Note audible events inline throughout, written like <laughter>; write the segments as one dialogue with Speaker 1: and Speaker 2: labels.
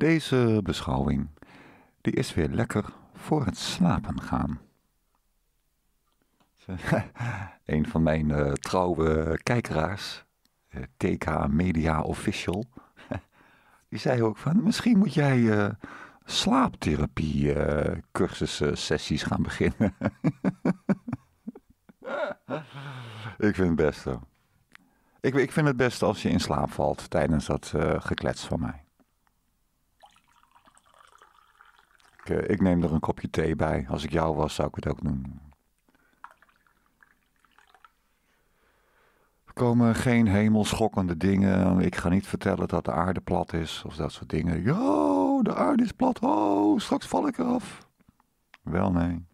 Speaker 1: Deze beschouwing die is weer lekker voor het slapen gaan. <laughs> een van mijn eh, trouwe kijkeraars, eh, TK Media Official, <laughs> die zei ook van misschien moet jij uh, slaaptherapie cursussen, sessies gaan beginnen. <laughs> ik vind het best zo. Ik, ik, vind het best als je in slaap valt tijdens dat geklets van mij. Ik, eh, ik neem er een kopje thee bij. Als ik jou was, zou ik het ook doen. Er komen geen hemelschokkende dingen. Ik ga niet vertellen dat de aarde plat is of dat soort dingen. Yo, de aarde is plat. Oh, straks val ik eraf. Wel nee.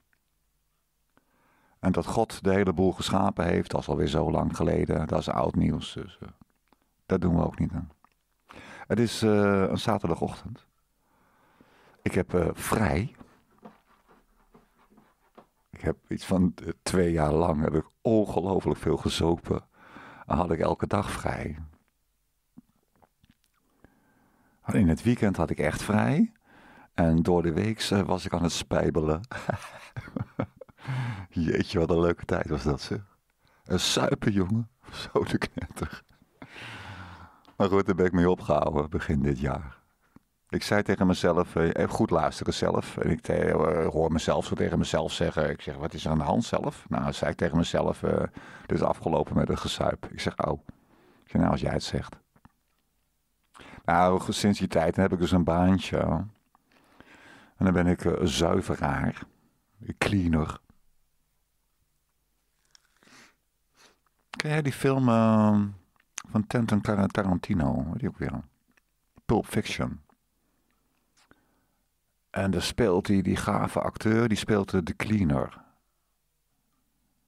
Speaker 1: En dat God de hele boel geschapen heeft, dat is alweer zo lang geleden. Dat is oud nieuws. Dus, eh, dat doen we ook niet aan. Het is eh, een zaterdagochtend. Ik heb eh, vrij. Ik heb iets van eh, twee jaar lang heb ik ongelooflijk veel gezopen. En had ik elke dag vrij. In het weekend had ik echt vrij. En door de week eh, was ik aan het spijbelen. <laughs> Jeetje, wat een leuke tijd was dat, ze. Een suipen, jongen. Zo de knetter. Maar goed, daar ben ik mee opgehouden begin dit jaar. Ik zei tegen mezelf, eh, goed luisteren zelf. En ik eh, hoor mezelf zo tegen mezelf zeggen. Ik zeg, wat is er aan de hand zelf? Nou, zei ik tegen mezelf, eh, dit is afgelopen met een gesuip. Ik zeg, oh. Ik zeg, nou, als jij het zegt. Nou, sinds die tijd heb ik dus een baantje. En dan ben ik uh, zuiveraar, cleaner. Ken jij die film ehm, van Tenton Tarantino? Weet je ook weer? Pulp Fiction. En daar speelt die, die gave acteur, die speelt de, cleaner.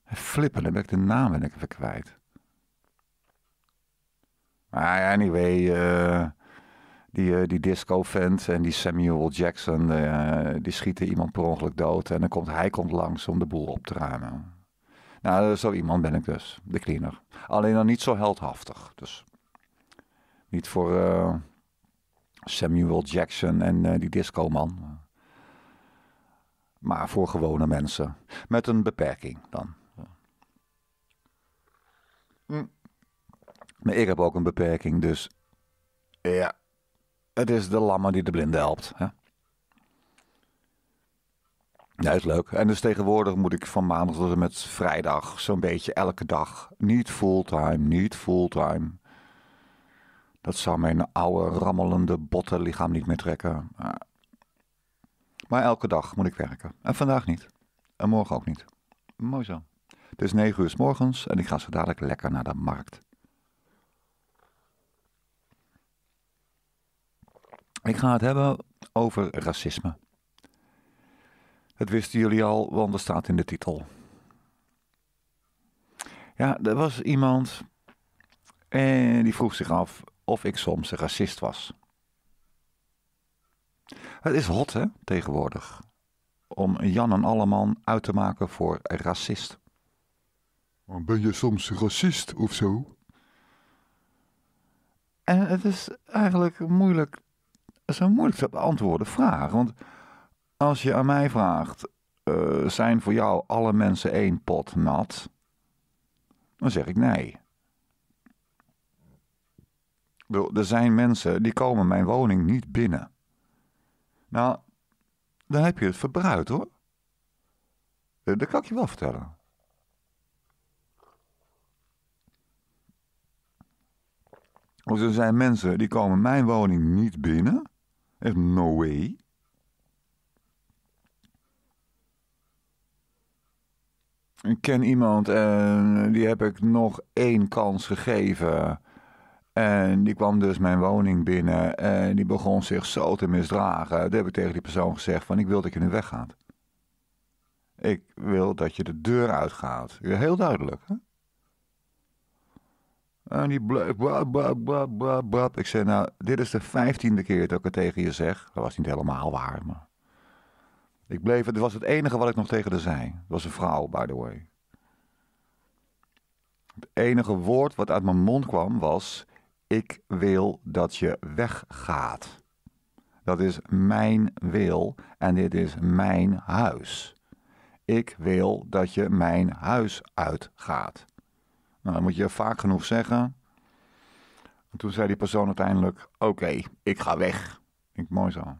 Speaker 1: flippen, dan ben ik de naam ben ik even kwijt. Maar anyway, uh, die, eh, die disco-vent en die Samuel Jackson, uh, die schieten iemand per ongeluk dood. En dan komt hij komt langs om de boel op te ruimen. Nou, zo iemand ben ik dus, de cleaner. Alleen dan niet zo heldhaftig. Dus niet voor Samuel Jackson en uh, die man, Maar voor gewone mensen. Met een beperking dan. Hm. Maar ik heb ook een beperking, dus ja, het is de lammer die de blinden helpt. Hè? Ja, is leuk. En dus tegenwoordig moet ik van maandag tot en met vrijdag zo'n beetje elke dag. Niet fulltime, niet fulltime. Dat zou mijn oude, rammelende, bottenlichaam lichaam niet meer trekken. Eh, maar elke dag moet ik werken. En vandaag niet. En morgen ook niet. Mooi zo. Het is negen uur s morgens en ik ga zo dadelijk lekker naar de markt. Ik ga het hebben over racisme. Het wisten jullie al, want er staat in de titel. Ja, er was iemand en eh, die vroeg zich af: of ik soms een racist was. Het is hot, hè, tegenwoordig, om Jan en Alleman uit te maken voor racist. Ben je soms racist of zo? En het is eigenlijk moeilijk, zo moeilijk te beantwoorden vraag. Want als je aan mij vraagt, eh, zijn voor jou alle mensen één pot nat? Dan zeg ik nee bedoel, er zijn mensen die komen mijn woning niet binnen. Nou, dan heb je het verbruikt hoor. Eh, dat kan ik je wel vertellen. Dus er zijn mensen die komen mijn woning niet binnen. Echt no way. Ik ken iemand en die heb ik nog één kans gegeven. En die kwam dus mijn woning binnen en die begon zich zo te misdragen. Toen heb ik tegen die persoon gezegd van ik wil dat je nu weggaat. Ik wil dat je de deur uitgaat. Heel duidelijk. Hè? En die bleef, bla bla bla Ik zei, nou, dit is de vijftiende keer dat ik het tegen je zeg. Dat was niet helemaal waar, maar... Ik bleef, het was het enige wat ik nog tegen haar zei. Het was een vrouw, by the way. Het enige woord wat uit mijn mond kwam was... Ik wil dat je weggaat. Dat is mijn wil en dit is mijn huis. Ik wil dat je mijn huis uitgaat. Nou, dat moet je vaak genoeg zeggen. toen zei die persoon uiteindelijk: Oké, ik ga weg. Ik mooi zo.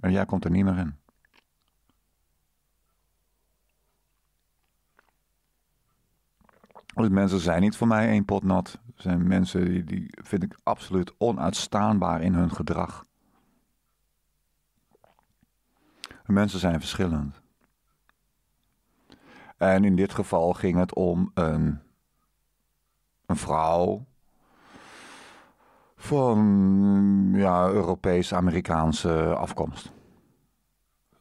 Speaker 1: En jij komt er niet meer in. Dus mensen zijn niet voor mij één pot nat. Er zijn mensen die, die vind ik absoluut onuitstaanbaar in hun gedrag. Mensen zijn verschillend. En in dit geval ging het om een, een vrouw van ja, Europees-Amerikaanse afkomst.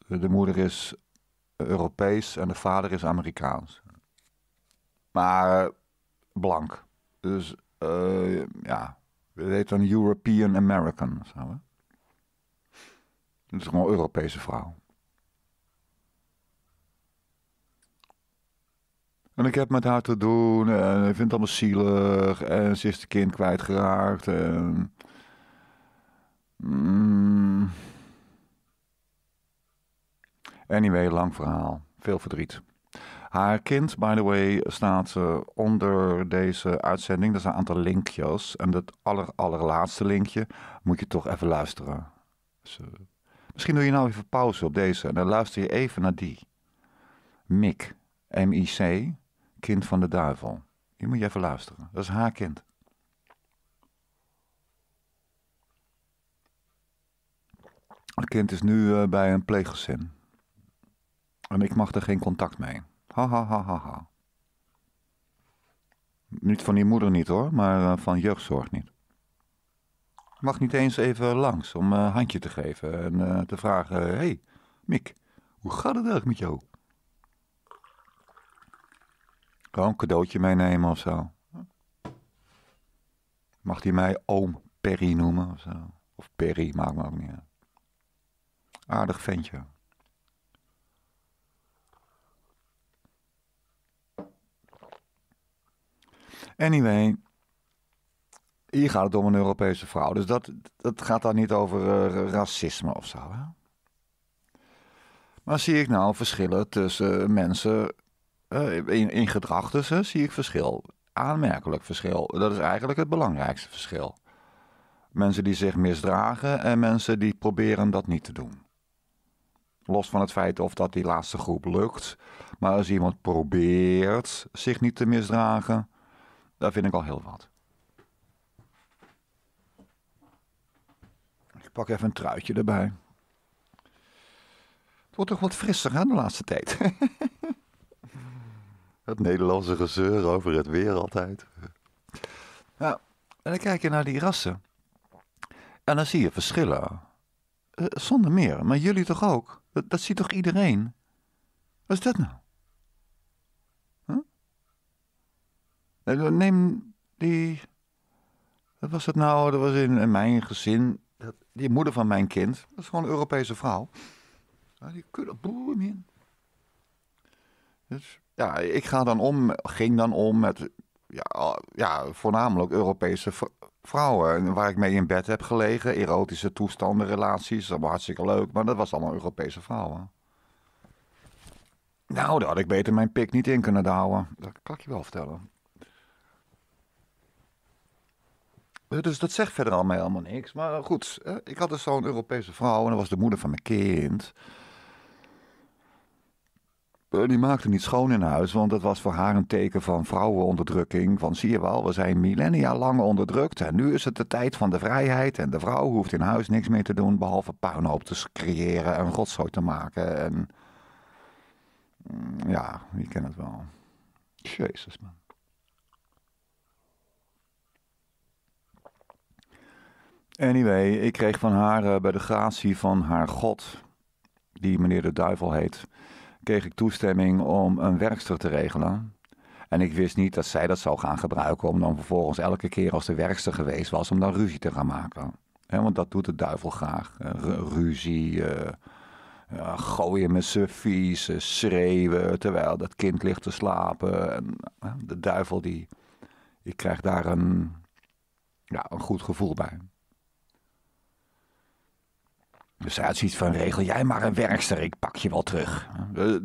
Speaker 1: De moeder is Europees en de vader is Amerikaans. Maar blank. Dus uh, ja, het heet dan European American. Zo, Dat is gewoon een Europese vrouw. En ik heb met haar te doen en ik vind het allemaal zielig en ze is het kind kwijtgeraakt mm. Anyway, lang verhaal. Veel verdriet. Haar kind, by the way, staat eh, onder deze uitzending. Er zijn een aantal linkjes. En het aller, allerlaatste linkje moet je toch even luisteren. Dus, eh, misschien doe je nou even pauze op deze en dan luister je even naar die. Mick, M-I-C, kind van de duivel. Die moet je even luisteren. Dat is haar kind. Het kind is nu eh, bij een pleeggezin. En ik mag er geen contact mee. Ha ha ha ha ha. Niet van die moeder niet hoor, maar eh, van jeugdzorg niet. Mag niet eens even langs om een eh, handje te geven en eh, te vragen... Hé, hey, Mick, hoe gaat het eigenlijk met jou? Gewoon een cadeautje meenemen of zo. Mag hij mij oom Perry noemen of zo? Of Perry, maakt me ook niet Aardig ventje. Anyway, hier gaat het om een Europese vrouw. Dus dat, dat gaat daar niet over eh, racisme of zo. Hè? Maar zie ik nou verschillen tussen mensen eh, in, in gedrag tussen, zie ik verschil. Aanmerkelijk verschil. Dat is eigenlijk het belangrijkste verschil. Mensen die zich misdragen en mensen die proberen dat niet te doen. Los van het feit of dat die laatste groep lukt, maar als iemand probeert zich niet te misdragen, daar vind ik al heel wat. Ik pak even een truitje erbij. Het wordt toch wat frisser hè, de laatste tijd. <laughs> het Nederlandse gezeur over het weer altijd. Nou, en dan kijk je naar die rassen. En dan zie je verschillen. Eh, zonder meer, maar jullie toch ook? Dat, dat ziet toch iedereen? Wat is dat nou? Eh, neem die... Wat was het nou? Dat was in, mijn gezin. die moeder van mijn kind. Dat is gewoon een Europese vrouw. Die kudde boem in. Dus ja, ik ga dan om, ging dan om met ja, ja, voornamelijk Europese vrouwen. Waar ik mee in bed heb gelegen. Erotische toestanden, relaties. Dat was hartstikke leuk. Maar dat was allemaal Europese vrouwen. Nou, daar had ik beter mijn pik niet in kunnen houden. Dat kan ik je wel vertellen. Eh, dus dat zegt verder al mij allemaal niks. Maar eh, goed, eh, ik had dus zo'n Europese vrouw en dat was de moeder van mijn kind. Die maakte niet schoon in huis, want dat was voor haar een teken van vrouwenonderdrukking. Van zie je wel, we zijn millennia lang onderdrukt en nu is het de tijd van de vrijheid. En de vrouw hoeft in huis niks meer te doen behalve puinhoop te creëren en rotzooi te maken. En mm, ja, je kent het wel. Jezus man. Anyway, ik kreeg van haar eh, bij de gratie van haar god, die meneer de duivel heet, kreeg ik toestemming om een werkster te regelen. En ik wist niet dat zij dat zou gaan gebruiken om dan vervolgens elke keer als de werkster geweest was, om dan ruzie te gaan maken. He, want dat doet de duivel graag. Eh, ruzie, uh, gooien met suffies, schreeuwen terwijl dat kind ligt te slapen. En, de duivel die, ik krijg daar een, ja, een goed gevoel bij. Dus hij had zoiets van, regel jij maar een werkster, ik pak je wel terug. Eh,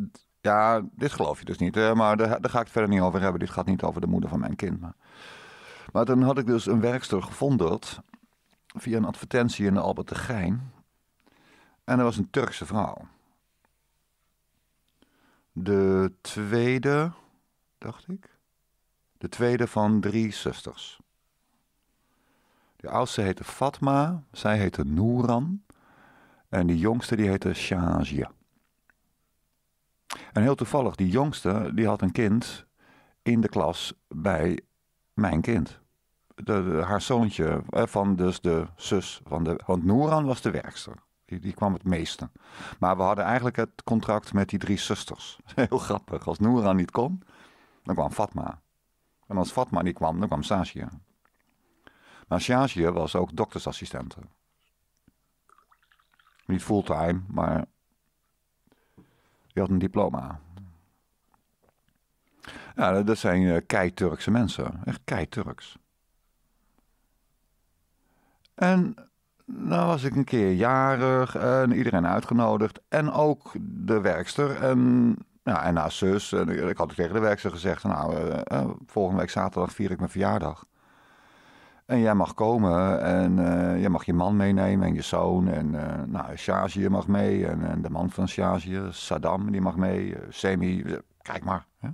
Speaker 1: ja, dit geloof je dus niet, eh, maar daar, ga ik het verder niet over hebben. Dit gaat niet over de moeder van mijn kind. Maar, maar toen had ik dus een werkster gevonden via een advertentie in de Albert de Gein. En dat was een Turkse vrouw. De tweede, dacht ik. De tweede van drie zusters. De oudste heette Fatma, zij heette Nooran. En die jongste die heette Shazia. En heel toevallig, die jongste die had een kind in de klas bij mijn kind. De, haar zoontje eh, van dus de zus van de... Want Nooran was de werkster. Die, die, kwam het meeste. Maar we hadden eigenlijk het contract met die drie zusters. <laughs> Heel grappig. Als Nooran niet kon, dan kwam Fatma. En als Fatma niet kwam, dan kwam Saskia. Maar Saskia was ook doktersassistent. Niet fulltime, maar je had een diploma. Ja, dat zijn eh, kei-Turkse mensen. Echt kei-Turks. En dan was ik een keer jarig en iedereen uitgenodigd. En ook de werkster en, nou, en haar zus. En ik had tegen de werkster gezegd, nou, eh, eh, volgende week zaterdag vier ik mijn verjaardag. En jij mag komen en uh, eh, jij mag je man meenemen en je zoon. En uh, nou, Shazia mag mee en, en, de man van Shazië, Saddam, die mag mee. Eh, Semi, kijk maar. Hè?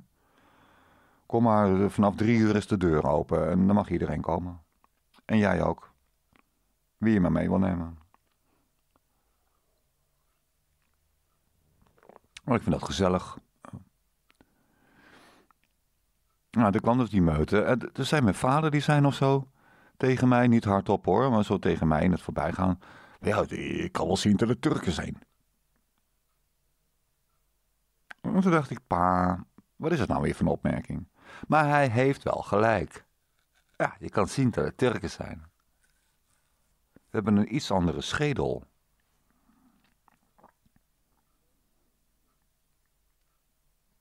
Speaker 1: Kom maar, vanaf drie uur is de deur open en dan mag iedereen komen. En jij ook. Wie je maar mee wil nemen. Maar oh, ik vind dat gezellig. Nou, er kwam dus die meute. Er zijn mijn vader, die zijn of zo tegen mij, niet hardop hoor, maar zo tegen mij in het voorbijgaan. Ja, ik kan wel zien dat het Turken zijn. En toen dacht ik, pa, wat is het nou weer voor opmerking? Maar hij heeft wel gelijk. Ja, je kan zien dat het Turken zijn. We hebben een iets andere schedel.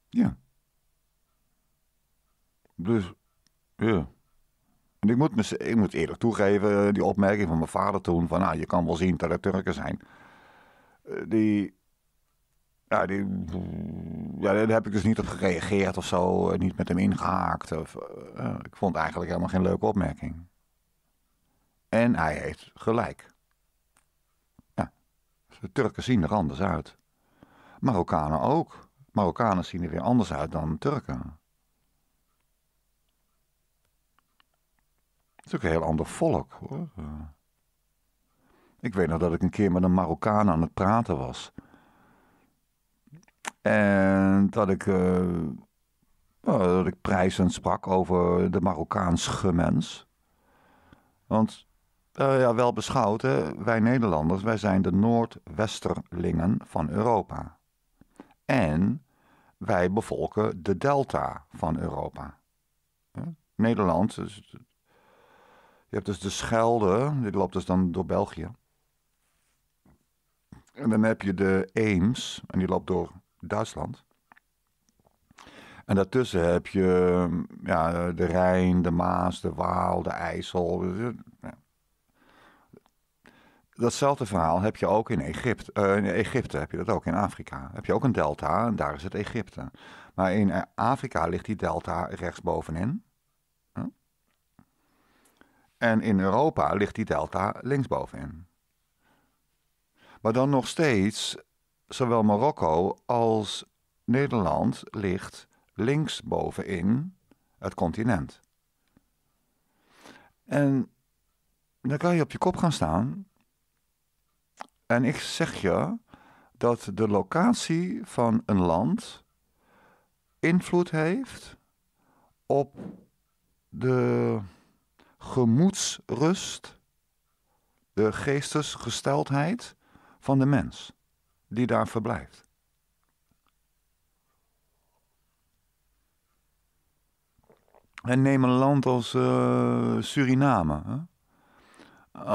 Speaker 1: Ja. Dus, ja. En ik moet, ik moet eerlijk toegeven, eh, die opmerking van mijn vader toen: van nou, je kan wel zien dat er Turken zijn. Eh, die. Ja, die, ja, daar heb ik dus niet op gereageerd of zo, eh, niet met hem ingehaakt. Of, ik vond eigenlijk helemaal geen leuke opmerking. En hij heeft gelijk. Ja, Turken zien er anders uit. Marokkanen ook. Marokkanen zien er weer anders uit dan Turken. is een heel ander volk hoor. Ik weet nog dat ik een keer met een Marokkaan aan het praten was. En dat ik, eh, nou, dat ik prijzend sprak over de Marokkaans gemens. Want eh, ja, wel beschouwd, hè, wij Nederlanders, wij zijn de Noordwesterlingen van Europa. En wij bevolken de delta van Europa. Nederland, dus je hebt dus de Schelde, die loopt dus dan door België. En dan heb je de Eems, en die loopt door Duitsland. En daartussen heb je ja, de Rijn, de Maas, de Waal, de IJssel. Datzelfde verhaal heb je ook in Egypte. Eh, in Egypte heb je dat ook, in Afrika. Heb je ook een delta en daar is het Egypte. Maar in eh, Afrika ligt die delta rechtsbovenin. En in Europa ligt die delta linksbovenin. Maar dan nog steeds, zowel Marokko als Nederland ligt linksbovenin het continent. En dan kan je op je kop gaan staan. En ik zeg je dat de locatie van een land invloed heeft op de gemoedsrust, de geestesgesteldheid van de mens die daar verblijft. En neem een land als eh, Suriname. Hè?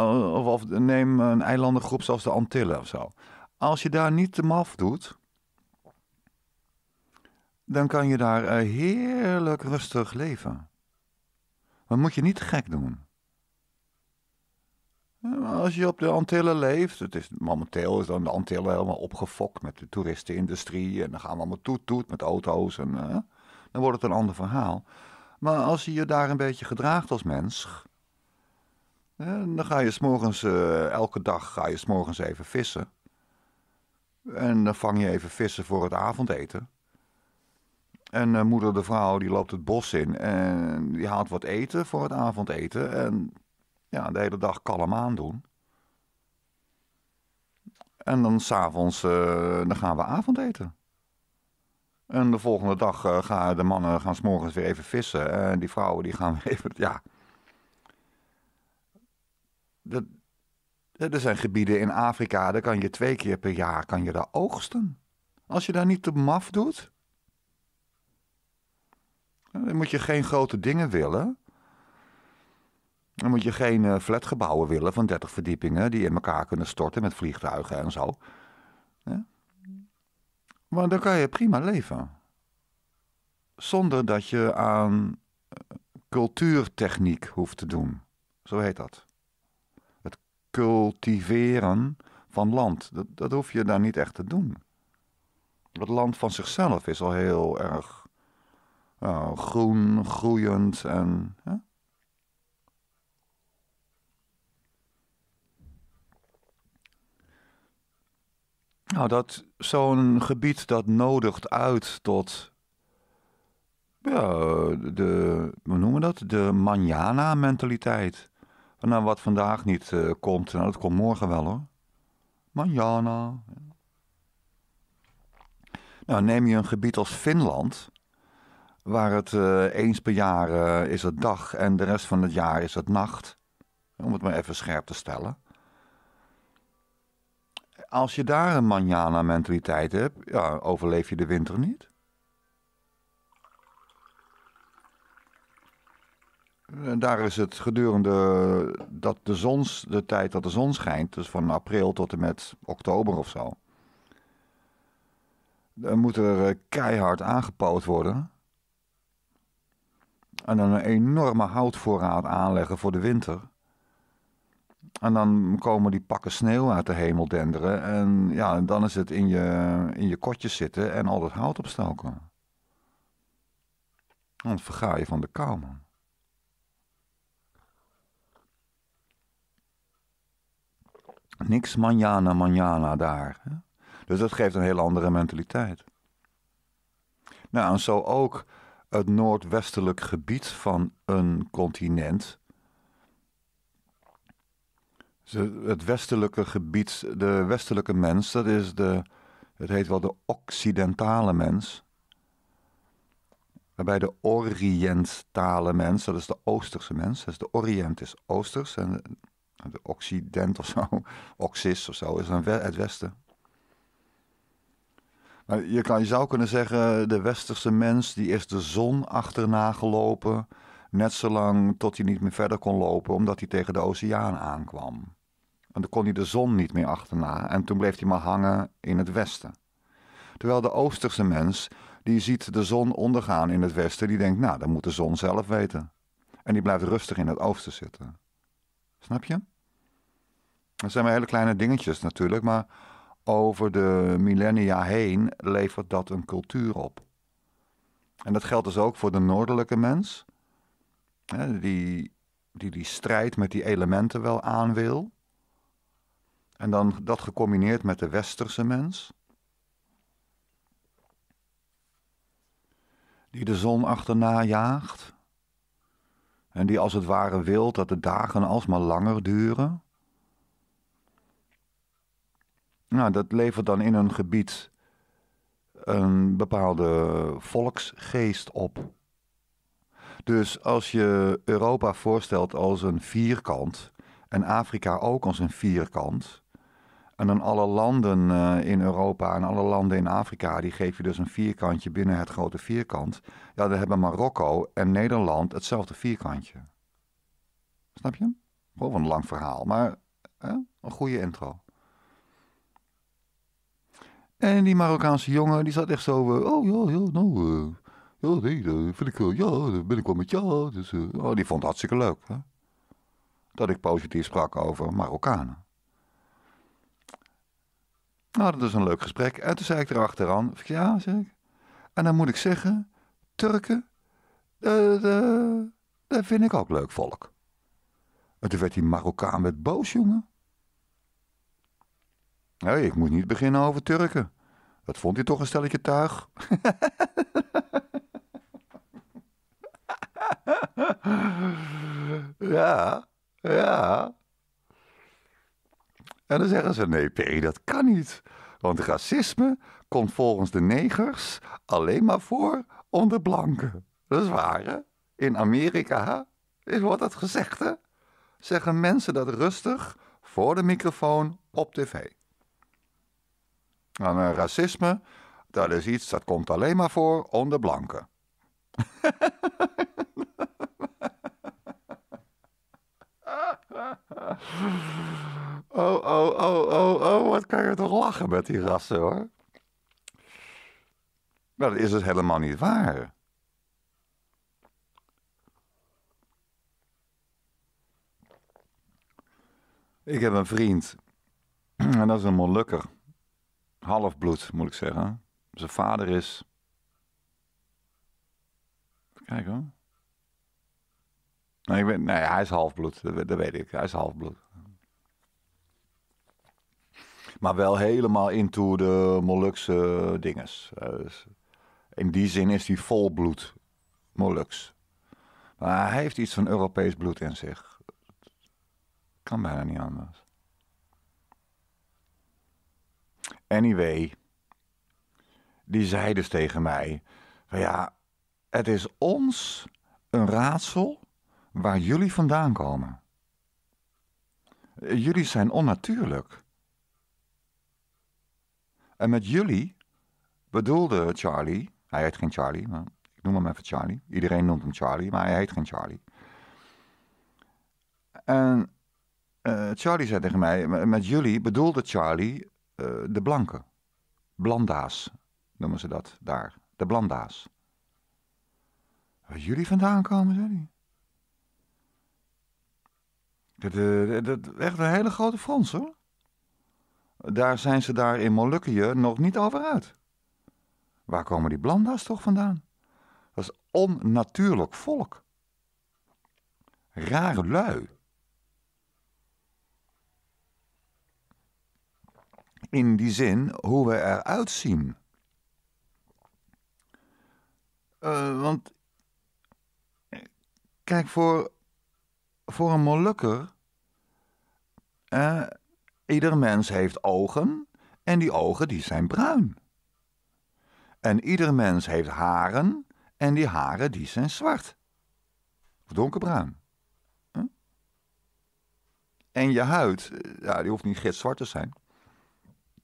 Speaker 1: Of, of, neem een eilandengroep zoals de Antillen of zo. Als je daar niet te maf doet, dan kan je daar eh, heerlijk rustig leven. Maar moet je niet gek doen. Als je op de Antillen leeft, het is, momenteel is dan de Antillen helemaal opgefokt met de toeristenindustrie. En dan gaan we allemaal toet-toet met auto's. En, eh, dan wordt het een ander verhaal. Maar als je je daar een beetje gedraagt als mens. Eh, dan ga je s'morgens, uh, elke dag ga je s'morgens even vissen. En dan vang je even vissen voor het avondeten. En eh, moeder de vrouw die loopt het bos in en die haalt wat eten voor het avondeten. En ja, de hele dag kalm aandoen. En dan s'avonds uh, dan gaan we avondeten. En de volgende dag eh, gaan de mannen gaan s morgens weer even vissen. En die vrouwen die gaan weer even, ja... Dat, er zijn gebieden in Afrika, daar kan je twee keer per jaar kan je daar oogsten. Als je daar niet te maf doet... Dan moet je geen grote dingen willen. Dan moet je geen eh, flatgebouwen willen van 30 verdiepingen die in elkaar kunnen storten met vliegtuigen en zo. Maar dan kan je prima leven. Zonder dat je aan eh, cultuurtechniek hoeft te doen. Zo heet dat. Het cultiveren van land. Dat, dat hoef je daar niet echt te doen. Het land van zichzelf is al heel erg nou, groen, groeiend en. Nou, dat zo'n gebied dat nodigt uit tot. Ja, de, hoe noemen we dat? De manjana-mentaliteit. Nou, wat vandaag niet eh, komt, nou, dat komt morgen wel hoor. Manjana. Nou, neem je een gebied als Finland. Waar het eh, eens per jaar eh, is het dag en de rest van het jaar is het nacht. Om het maar even scherp te stellen als je daar een manjana mentaliteit hebt, ja, overleef je de winter niet. En daar is het gedurende dat de, zons, de tijd dat de zon schijnt, dus van april tot en met oktober of zo, dan moet er eh, keihard aangepoot worden. En dan een enorme houtvoorraad aanleggen voor de winter. En dan komen die pakken sneeuw uit de hemel denderen. En ja, dan is het in je, in je kotjes zitten en al dat hout opstoken. Dan verga je van de kou, man. Niks manjana manjana daar. Dus dat geeft een hele andere mentaliteit. Nou, en zo ook het noordwestelijk gebied van een continent. Het westelijke gebied, de westelijke mens, dat is de, het heet wel de occidentale mens. Waarbij de orientale mens, dat is de oosterse mens, dus de orient is oosters en de occident of zo, <laughs> oxis of zo, is het westen je, kan, je zou kunnen zeggen, de westerse mens die is de zon achterna gelopen, net zolang tot hij niet meer verder kon lopen, omdat hij tegen de oceaan aankwam. En dan kon hij de zon niet meer achterna en toen bleef hij maar hangen in het westen. Terwijl de oosterse mens, die ziet de zon ondergaan in het westen, die denkt, nou, dat moet de zon zelf weten. En die blijft rustig in het oosten zitten. Snap je? Dat zijn maar hele kleine dingetjes natuurlijk, maar over de millennia heen levert dat een cultuur op. En dat geldt dus ook voor de noordelijke mens, die, die die strijd met die elementen wel aan wil. En dan dat gecombineerd met de westerse mens, die de zon achterna jaagt. En die als het ware wil dat de dagen alsmaar langer duren. Nou, dat levert dan in een gebied een bepaalde volksgeest op. Dus als je Europa voorstelt als een vierkant en Afrika ook als een vierkant. En dan alle landen eh, in Europa en alle landen in Afrika, die geef je dus een vierkantje binnen het grote vierkant. Ja, dan hebben Marokko en Nederland hetzelfde vierkantje. Snap je? Gewoon een lang verhaal, maar hè, een goede intro. En die Marokkaanse jongen, die zat echt zo... Eh, oh, ja, ja, nou... Uh, ja, dat vind ik... wel, ja, dat ben ik wel met jou. Dus, eh, oh, die vond het hartstikke leuk, hè? Dat ik positief sprak over Marokkanen. Nou, dat is een leuk gesprek. En toen zei ik erachteraan... Ja, zeg ik. En dan moet ik zeggen... Turken... dat vind ik ook leuk volk. En toen werd die Marokkaan met boos, jongen. Nee, ik moet niet beginnen over Turken. Wat vond hij toch een stelletje tuig? <laughs> ja, ja. En dan zeggen ze: nee, Perry, dat kan niet. Want racisme komt volgens de negers alleen maar voor onder blanken. Dat is waar, hè? In Amerika is, wordt dat gezegd, hè? Zeggen mensen dat rustig voor de microfoon op tv. Aan racisme, dat is iets dat komt alleen maar voor onder blanken. <laughs> oh, oh, oh, oh, oh, wat kan je toch lachen met die rassen hoor. Maar nou, dat is dus helemaal niet waar. Ik heb een vriend, en dat is een monlukker halfbloed, moet ik zeggen. Zijn vader is. kijk, hoor. Nee, ik weet, nee, hij is halfbloed, dat, dat weet ik. Hij is halfbloed. Maar wel helemaal into de Molukse dinges. Dus in die zin is hij volbloed Moluks. Maar hij heeft iets van Europees bloed in zich. kan bijna niet anders. Anyway, die zei dus tegen mij: van ja, het is ons een raadsel waar jullie vandaan komen. Jullie zijn onnatuurlijk. En met jullie bedoelde Charlie, hij heet geen Charlie, maar ik noem hem even Charlie. Iedereen noemt hem Charlie, maar hij heet geen Charlie. En eh, Charlie zei tegen mij, met jullie bedoelde Charlie eh, de blanken. Blanda's noemen ze dat daar. De Blanda's. Waar jullie vandaan komen, zei hij. Eh, dat, dat, echt een hele grote frons, hoor. Daar zijn ze daar in Molukkië nog niet over uit. Waar komen die Blanda's toch vandaan? Dat is onnatuurlijk volk. Rare lui. in die zin hoe we eruit zien. Eh, want kijk, voor, voor een Molukker. ieder mens heeft ogen en die ogen die zijn bruin. En ieder mens heeft haren en die haren die zijn zwart. Of donkerbruin. En je huid, eh, ja, die hoeft niet gitzwart te zijn.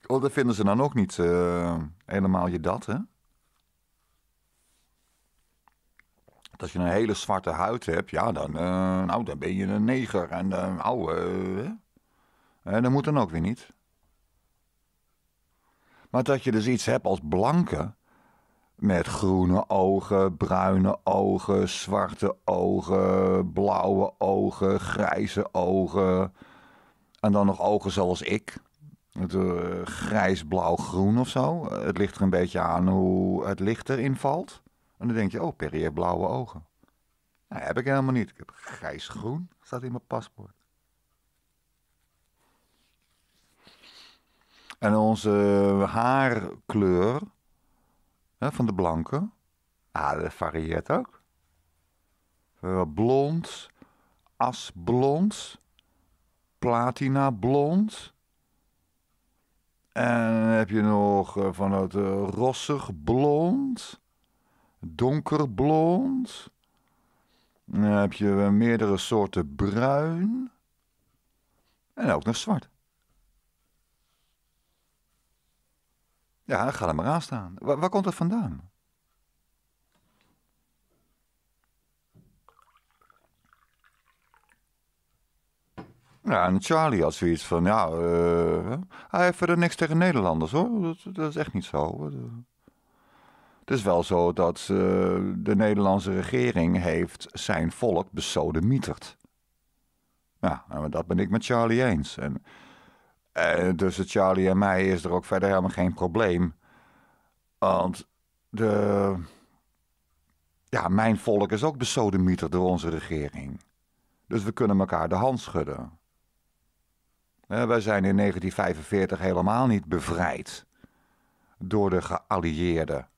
Speaker 1: Oh, dat vinden ze dan ook niet eh, helemaal je dat, hè? Dat als je een hele zwarte huid hebt, ja, dan, eh, nou, dan ben je een neger en uh, ouwe. En eh, dat moet dan ook weer niet. Maar dat je dus iets hebt als blanke, met groene ogen, bruine ogen, zwarte ogen, blauwe ogen, grijze ogen. En dan nog ogen zoals ik. Uh, grijs, blauw, groen of zo. Het ligt er een beetje aan hoe het licht erin valt. En dan denk je, oh, Perry heeft blauwe ogen. Nou, heb ik helemaal niet. Ik heb grijs-groen, staat in mijn paspoort. En onze haarkleur hè, van de blanke, ah, dat varieert ook. blond, asblond, platina blond. En heb je nog eh, vanuit eh, rossig blond, donkerblond. Dan heb je eh, meerdere soorten bruin. En ook nog zwart. Ja, ga er maar aan staan. waar komt dat vandaan? Ja, en Charlie had zoiets van, ja, eh, hij heeft verder niks tegen Nederlanders hoor. Dat, is echt niet zo. Eh, het is wel zo dat eh, de Nederlandse regering heeft zijn volk besodemieterd. Ja, nou, dat ben ik met Charlie eens. En, en tussen Charlie en mij is er ook verder helemaal geen probleem. Want de, ja, mijn volk is ook besodemieter door onze regering. Dus we kunnen elkaar de hand schudden wij zijn in 1945 helemaal niet bevrijd door de geallieerden.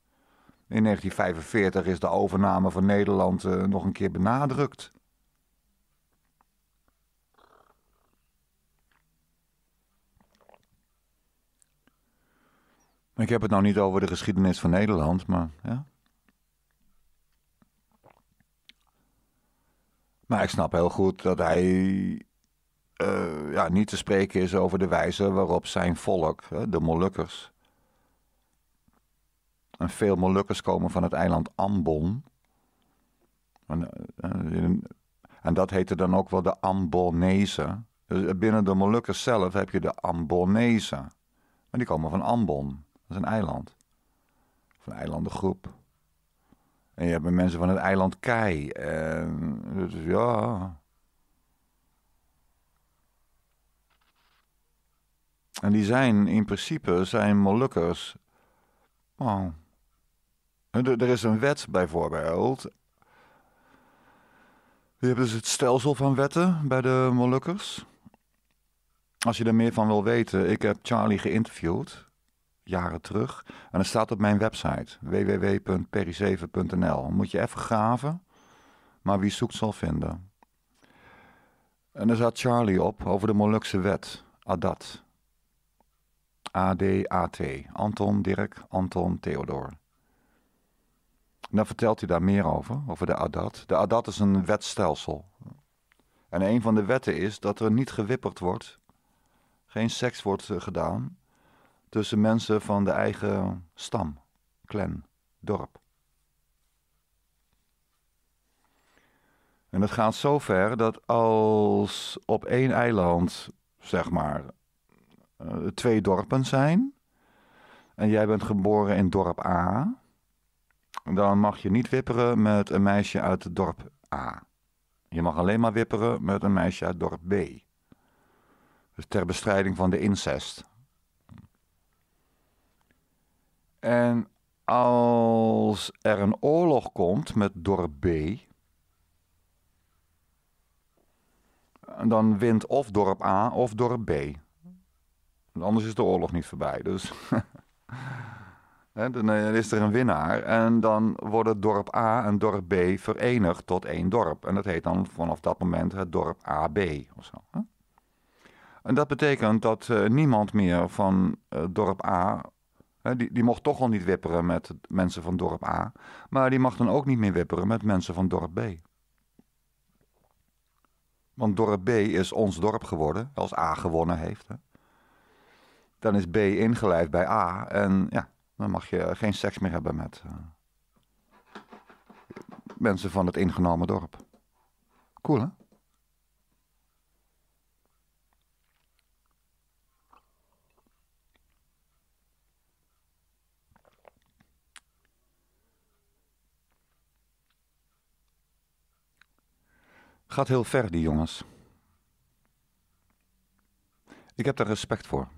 Speaker 1: In 1945 is de overname van Nederland eh, nog een keer benadrukt. Ik heb het nou niet over de geschiedenis van Nederland, maar ja. Maar ik snap heel goed dat hij eh, ja, niet te spreken is over de wijze waarop zijn volk, de Molukkers. En veel Molukkers komen van het eiland Ambon. En, eh, eh, en dat heette dan ook wel de Ambonezen. Dus, binnen de Molukkers zelf heb je de Ambonezen. Maar die komen van Ambon. Dat is een eiland. Van een eilandengroep. En je hebt mensen van het eiland Kei. En, dus ja, En die zijn in principe zijn Molukkers. Oh. Er, is een wet bijvoorbeeld. Je hebt dus het stelsel van wetten bij de Molukkers. Als je er meer van wil weten, ik heb Charlie geïnterviewd, jaren terug. En dat staat op mijn website, www.peri7.nl. Moet je even graven, maar wie zoekt zal vinden. En er zat Charlie op over de Molukse wet, Adat. ADAT. Anton, Dirk, Anton, Theodor. En dan vertelt hij daar meer over, over de ADAT. De ADAT is een wetstelsel. En een van de wetten is dat er niet gewipperd wordt, geen seks wordt eh, gedaan tussen mensen van de eigen stam, clan, dorp. En het gaat zo ver dat als op één eiland, zeg maar, eh, twee dorpen zijn en jij bent geboren in dorp A, dan mag je niet wipperen met een meisje uit dorp A. Je mag alleen maar wipperen met een meisje uit dorp B. Dus ter bestrijding van de incest. En als er een oorlog komt met dorp B, dan wint of dorp A of dorp B anders is de oorlog niet voorbij. Dus <laughs> dan eh, is er een winnaar. En dan worden dorp A en dorp B verenigd tot één dorp. En dat heet dan vanaf dat moment het dorp AB of zo. En dat betekent dat eh, niemand meer van eh, dorp A. die, die mocht toch al niet wipperen met mensen van dorp A. Maar die mag dan ook niet meer wipperen met mensen van dorp B. Want dorp B is ons dorp geworden, als A gewonnen heeft dan is B ingelijfd bij A. En ja, dan mag je geen seks meer hebben met eh, mensen van het ingenomen dorp. Cool, hè? Gaat heel ver, die jongens. Ik heb daar respect voor.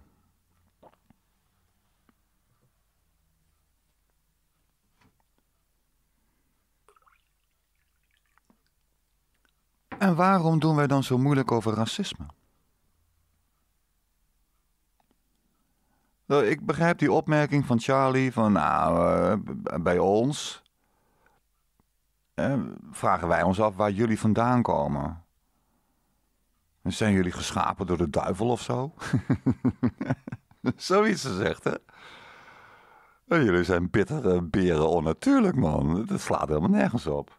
Speaker 1: En waarom doen wij dan zo moeilijk over racisme? Ik begrijp die opmerking van Charlie van, nou, eh, bij ons eh, vragen wij ons af waar jullie vandaan komen. Zijn jullie geschapen door de duivel of zo? <laughs> Zoiets zegt, hè? Oh, jullie zijn bittere beren onnatuurlijk, man. Dat slaat helemaal nergens op.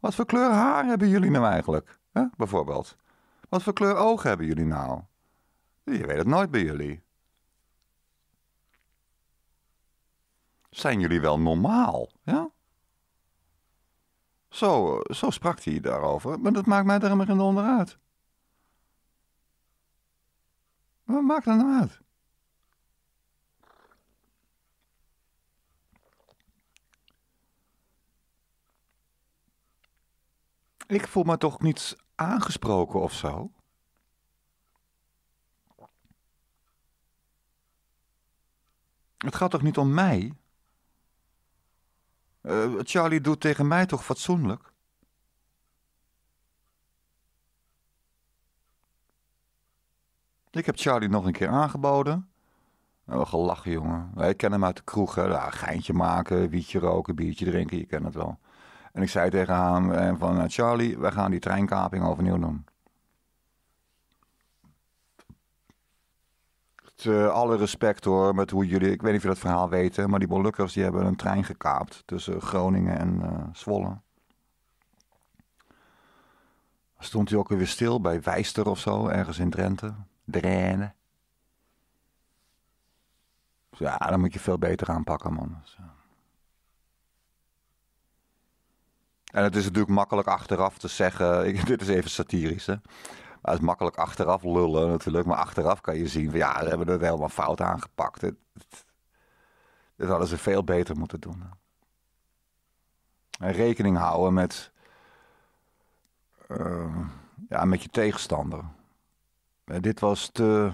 Speaker 1: Wat voor kleur haar hebben jullie nou eigenlijk? Hè, Bijvoorbeeld. Wat voor kleur ogen hebben jullie nou? Je weet het nooit bij jullie. Zijn jullie wel normaal? Ja? Zo, zo sprak hij daarover, maar dat maakt mij er helemaal geen onderuit. Wat maakt dat nou uit? Ik voel me toch niet aangesproken of zo? Het gaat toch niet om mij? Eh, Charlie doet tegen mij toch fatsoenlijk? Ik heb Charlie nog een keer aangeboden. Oh, gelachen, jongen. Ik ken hem uit de kroeg. Hè. Ja, geintje maken, wietje roken, biertje drinken, je kent het wel. En ik zei tegen hem eh, van eh, Charlie, we gaan die treinkaping overnieuw doen. Eh, alle respect hoor, met hoe jullie, ik weet niet of jullie dat verhaal weten, maar die Molukkers die hebben een trein gekaapt tussen Groningen en uh, Zwolle. Stond hij ook weer stil bij Wijster of zo, ergens in Drenthe. Drenthe. Ja, dan moet je veel beter aanpakken, man. Dus, En het is natuurlijk makkelijk achteraf te zeggen, <laughs> dit is even satirisch hè. Maar het is makkelijk achteraf lullen natuurlijk, maar achteraf kan je zien van ja, ze hebben het helemaal fout aangepakt. Dit, hadden ze veel beter moeten doen. En rekening houden met, eh, ja, met je tegenstander. En dit was te...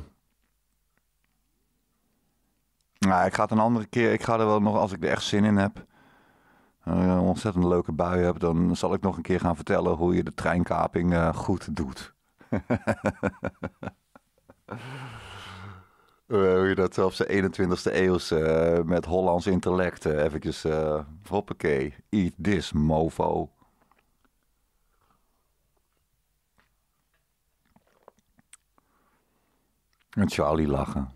Speaker 1: Nou, ik ga het een andere keer, ik ga er wel nog, als ik er echt zin in heb een ontzettend leuke bui hebt, dan zal ik nog een keer gaan vertellen hoe je de treinkaping eh, goed doet. <laughs> Eh, hoe je dat zelfs de 21ste eeuwse eh, met Hollands intellect eventjes uh, hoppakee, eat this mofo. En Charlie lachen.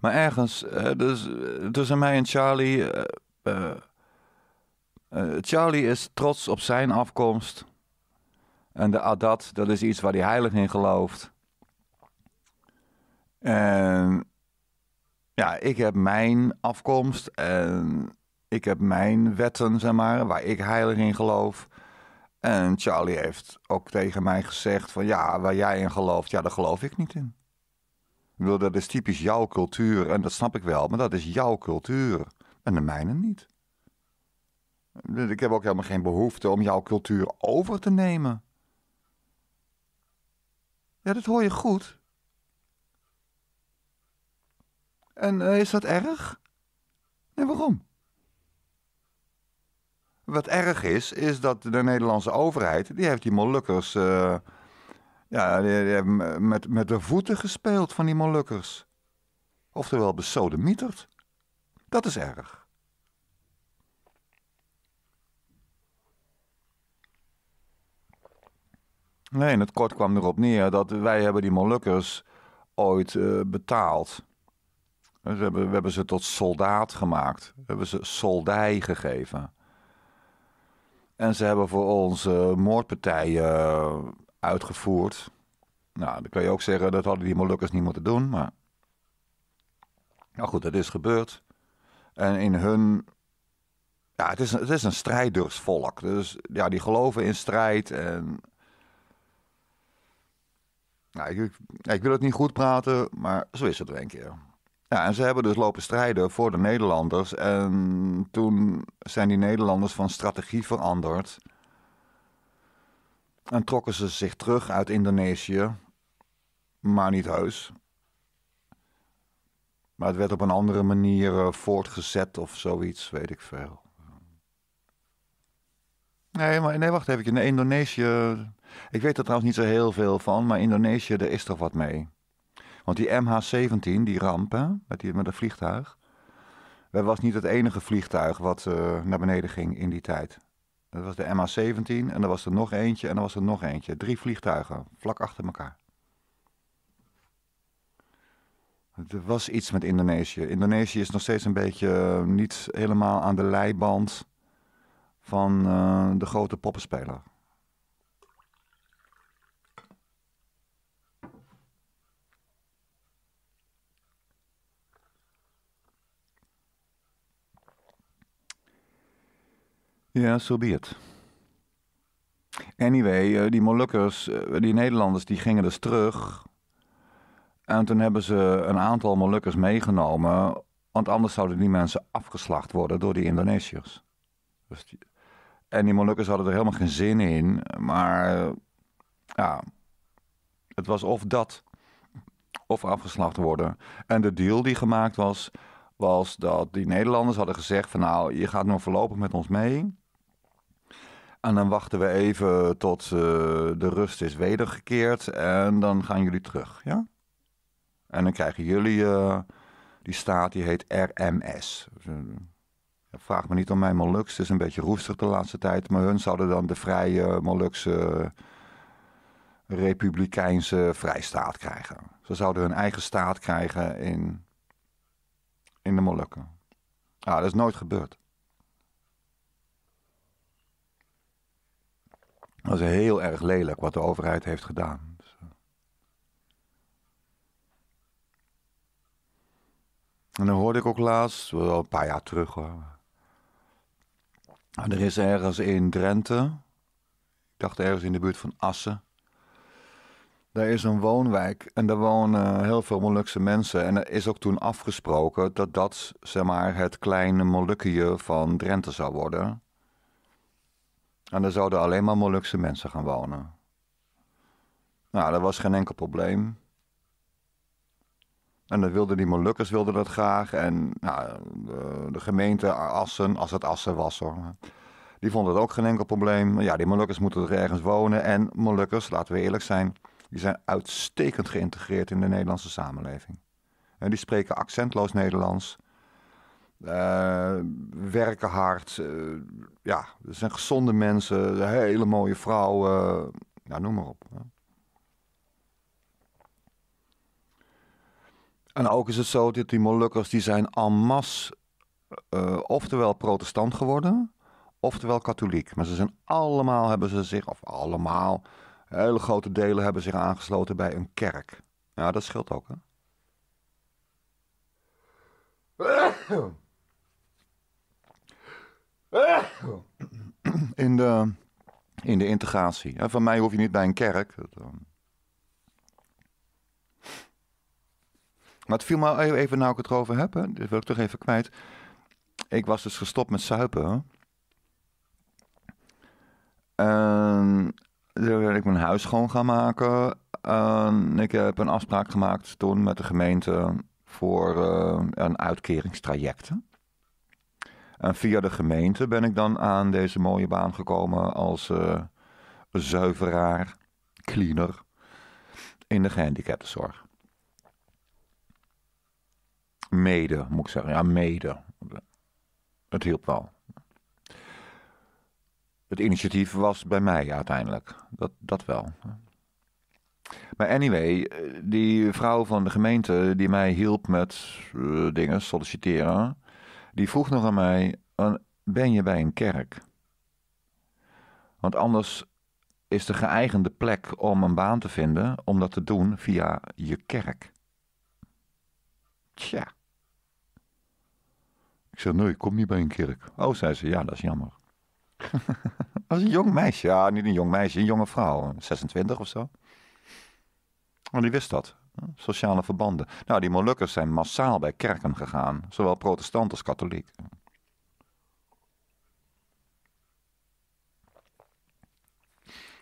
Speaker 1: Maar ergens, dus tussen mij en Charlie, eh, Charlie is trots op zijn afkomst. En de adat, dat is iets waar hij heilig in gelooft. En ja, ik heb mijn afkomst en ik heb mijn wetten, zeg maar, waar ik heilig in geloof. En Charlie heeft ook tegen mij gezegd van ja, waar jij in gelooft, ja, daar geloof ik niet in. Ik dat is typisch jouw cultuur en dat snap ik wel, maar dat is jouw cultuur en de mijne niet. Ik heb ook helemaal geen behoefte om jouw cultuur over te nemen. Ja, dat hoor je goed. En eh, is dat erg? Nee, waarom? Wat erg is, is dat de Nederlandse overheid, die heeft die Molukkers, eh, ja, met, met de voeten gespeeld van die Molukkers. Oftewel besodemieterd. Dat is erg. Nee, in het kort kwam erop neer dat wij hebben die Molukkers ooit eh, betaald. We hebben, we hebben ze tot soldaat gemaakt. We hebben ze soldij gegeven. En ze hebben voor ons uh, moordpartijen uitgevoerd. Nou, dan kun je ook zeggen dat hadden die Molukkers niet moeten doen. Maar nou goed, dat is gebeurd. En in hun. Ja, het is, het is een strijdersvolk. Dus ja, die geloven in strijd. En nou, ik, ik, wil het niet goed praten, maar zo is het er een keer. Ja, en ze hebben dus lopen strijden voor de Nederlanders. En toen zijn die Nederlanders van strategie veranderd. En trokken ze zich terug uit Indonesië. Maar niet heus. Maar het werd op een andere manier eh, voortgezet of zoiets, weet ik veel. Nee, maar nee, wacht even. In Indonesië ik weet er trouwens niet zo heel veel van, maar Indonesië, er is toch wat mee. Want die MH17, die ramp met, die, met dat vliegtuig. Dat was niet het enige vliegtuig wat eh, naar beneden ging in die tijd. Dat was de MH17 en er was er nog eentje en er was er nog eentje. Drie vliegtuigen, vlak achter elkaar. Er was iets met Indonesië. Indonesië is nog steeds een beetje eh, niet helemaal aan de leiband van eh, de grote poppenspeler. Ja, so be it. Anyway, eh, die Molukkers, eh, die Nederlanders, die gingen dus terug. En toen hebben ze een aantal Molukkers meegenomen. Want anders zouden die mensen afgeslacht worden door die Indonesiërs. Dus die... En die Molukkers hadden er helemaal geen zin in. Maar eh, ja, het was of dat of afgeslacht worden. En de deal die gemaakt was, was dat die Nederlanders hadden gezegd van nou, je gaat nu voorlopig met ons mee. En dan wachten we even tot eh, de rust is wedergekeerd en dan gaan jullie terug, ja? En dan krijgen jullie, eh, die staat die heet RMS. Dus, eh, vraag me niet om mijn Molux, het is een beetje roestig de laatste tijd. Maar hun zouden dan de vrije Molukse republikeinse vrijstaat krijgen. Ze zouden hun eigen staat krijgen in, in de Molukken. Nou, dat is nooit gebeurd. Dat is heel erg lelijk wat de overheid heeft gedaan. En dan hoorde ik ook laatst, wel een paar jaar terug hoor. er is ergens in Drenthe, ik dacht ergens in de buurt van Assen. Daar is een woonwijk en daar wonen heel veel Molukse mensen. En er is ook toen afgesproken dat dat zeg maar, het kleine Molukkië van Drenthe zou worden. En er zouden alleen maar Molukse mensen gaan wonen. Nou, dat was geen enkel probleem. En dat wilden die Molukkers wilden dat graag. En nou, de, gemeente Assen, als het Assen was hoor. Die vonden het ook geen enkel probleem. Ja, die Molukkers moeten er ergens wonen. En Molukkers, laten we eerlijk zijn, die zijn uitstekend geïntegreerd in de Nederlandse samenleving. En die spreken accentloos Nederlands. Eh, werken hard. Uh, ja, er zijn gezonde mensen, hele mooie vrouwen. Nou, noem maar op. En ook is het zo dat die Molukkers, die zijn en masse eh, oftewel protestant geworden, oftewel katholiek. Maar ze zijn allemaal, hebben ze zich, of allemaal, hele grote delen hebben zich aangesloten bij een kerk. Ja, dat scheelt ook, hè? <coughs> Eh! In de, in de integratie. van mij hoef je niet bij een kerk. Eh. Maar het viel me even, nou ik het erover heb, dit wil ik toch even kwijt. Ik was dus gestopt met suipen. En toen ben ik mijn huis schoon gaan maken. En ik heb een afspraak gemaakt toen met de gemeente voor eh, een uitkeringstraject. En via de gemeente ben ik dan aan deze mooie baan gekomen als eh, zuiveraar, cleaner in de gehandicaptenzorg. Mede, moet ik zeggen. Ja, mede. Het hielp wel. Het initiatief was bij mij uiteindelijk. Dat, dat wel. Maar anyway, eh, die vrouw van de gemeente die mij hielp met uh, dingen, solliciteren die vroeg nog aan mij: Ben je bij een kerk? Want anders is de geëigende plek om een baan te vinden, om dat te doen via je kerk. Tja. Ik zei: Nee, ik kom niet bij een kerk. Oh, zei ze: Ja, dat is jammer. Als <laughs> een jong meisje. Ja, niet een jong meisje, een jonge vrouw, 26 of zo. En die wist dat sociale verbanden. Nou, die Molukkers zijn massaal bij kerken gegaan, zowel protestant als katholiek.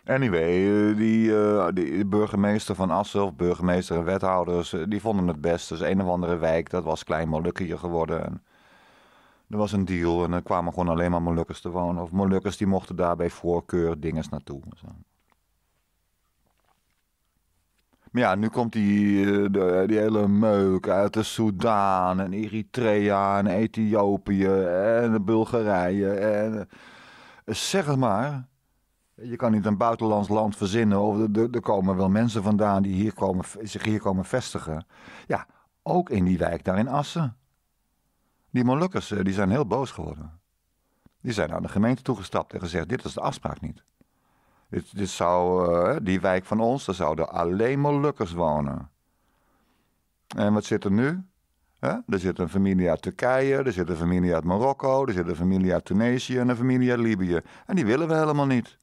Speaker 1: Anyway, eh, die, uh, die burgemeester van of burgemeester en wethouders, eh, die vonden het best. Dus een of andere wijk, dat was klein Molukkië geworden. En er was een deal en er kwamen gewoon alleen maar Molukkers te wonen. Of Molukkers die mochten daar bij voorkeur dinges naartoe. Zo. Maar ja, nu komt die, eh, de, die hele meuk uit de Soedan en Eritrea en Ethiopië en de Bulgarije. En, eh, zeg het maar. Je kan niet een buitenlands land verzinnen. Of er komen wel mensen vandaan die hier komen, zich hier komen vestigen. Ja, ook in die wijk daar in Assen. Die Molukkers eh, die zijn heel boos geworden. Die zijn naar de gemeente toegestapt en gezegd: Dit is de afspraak niet. Dit, zou, eh, die wijk van ons, daar zouden alleen maar wonen. En wat zit er nu? Er zit een familie uit Turkije, er zit een familie uit Marokko, er zit een familie uit Tunesië en een familie uit Libië. En die willen we helemaal niet.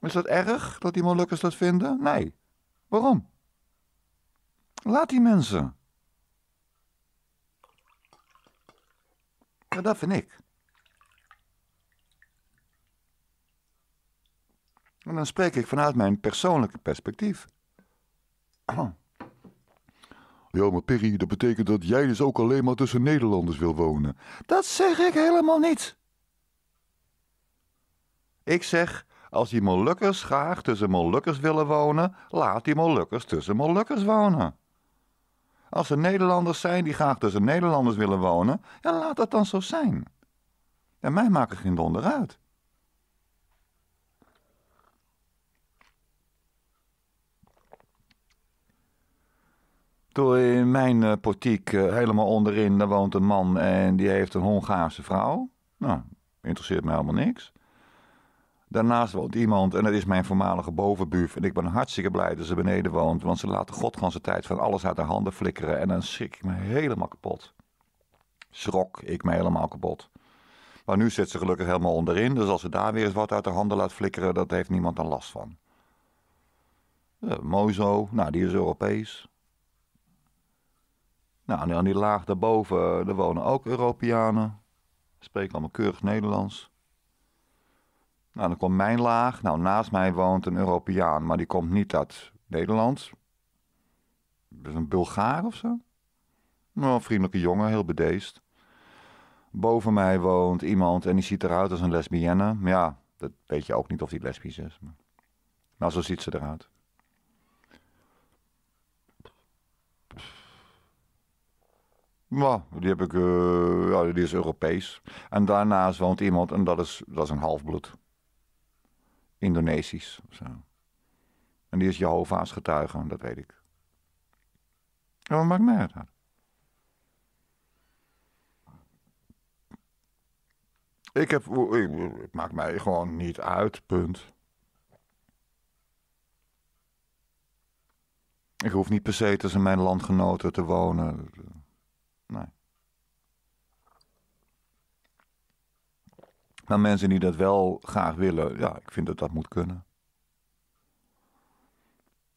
Speaker 1: Is dat erg dat die Molukkers dat vinden? Nee. Waarom? Laat die mensen. dat vind ik. En dan spreek ik vanuit mijn persoonlijke perspectief. <clears throat> Ja, maar Perry, dat betekent dat jij dus ook alleen maar tussen Nederlanders wil wonen. Dat zeg ik helemaal niet. Ik zeg, als die Molukkers graag tussen Molukkers willen wonen, laat die Molukkers tussen Molukkers wonen. Als er Nederlanders zijn die graag tussen Nederlanders willen wonen, ja, laat dat dan zo zijn. En mij maakt geen donder uit. Toen in mijn uh, portiek eh, helemaal onderin, daar woont een man en die heeft een Hongaarse vrouw. Nou, interesseert mij helemaal niks. Daarnaast woont iemand, en dat is mijn voormalige bovenbuur. En ik ben hartstikke blij dat ze beneden woont, want ze laat de godganse tijd van alles uit haar handen flikkeren. En dan schrik ik me helemaal kapot. Schrok ik me helemaal kapot. Maar nu zit ze gelukkig helemaal onderin, dus als ze daar weer eens wat uit haar handen laat flikkeren, dat heeft niemand dan last van. Ja, eh, mooi zo, nou die is Europees. Nou, en aan die laag daarboven, eh, daar wonen ook Europeanen. Spreken allemaal keurig Nederlands. Nou, dan komt mijn laag. Nou, naast mij woont een Europeaan, maar die komt niet uit Nederland. Dat is een Bulgaar of zo. Nou, een vriendelijke jongen, heel bedeesd. Boven mij woont iemand en die ziet eruit als een lesbienne. Maar ja, dat weet je ook niet of die lesbisch is. Maar, maar nou, zo ziet ze eruit. die, heb ik, eh, ja, die is Europees. En daarnaast woont iemand, en dat is, dat is een halfbloed. Indonesisch. Zo. En die is Jehovah's getuige, dat weet ik. En wat maakt mij uit? Ik heb, ik, het maakt mij gewoon niet uit, punt. Ik hoef niet per se tussen mijn landgenoten te wonen. Nee. Maar mensen die dat wel graag willen, ja, ik vind dat dat moet kunnen.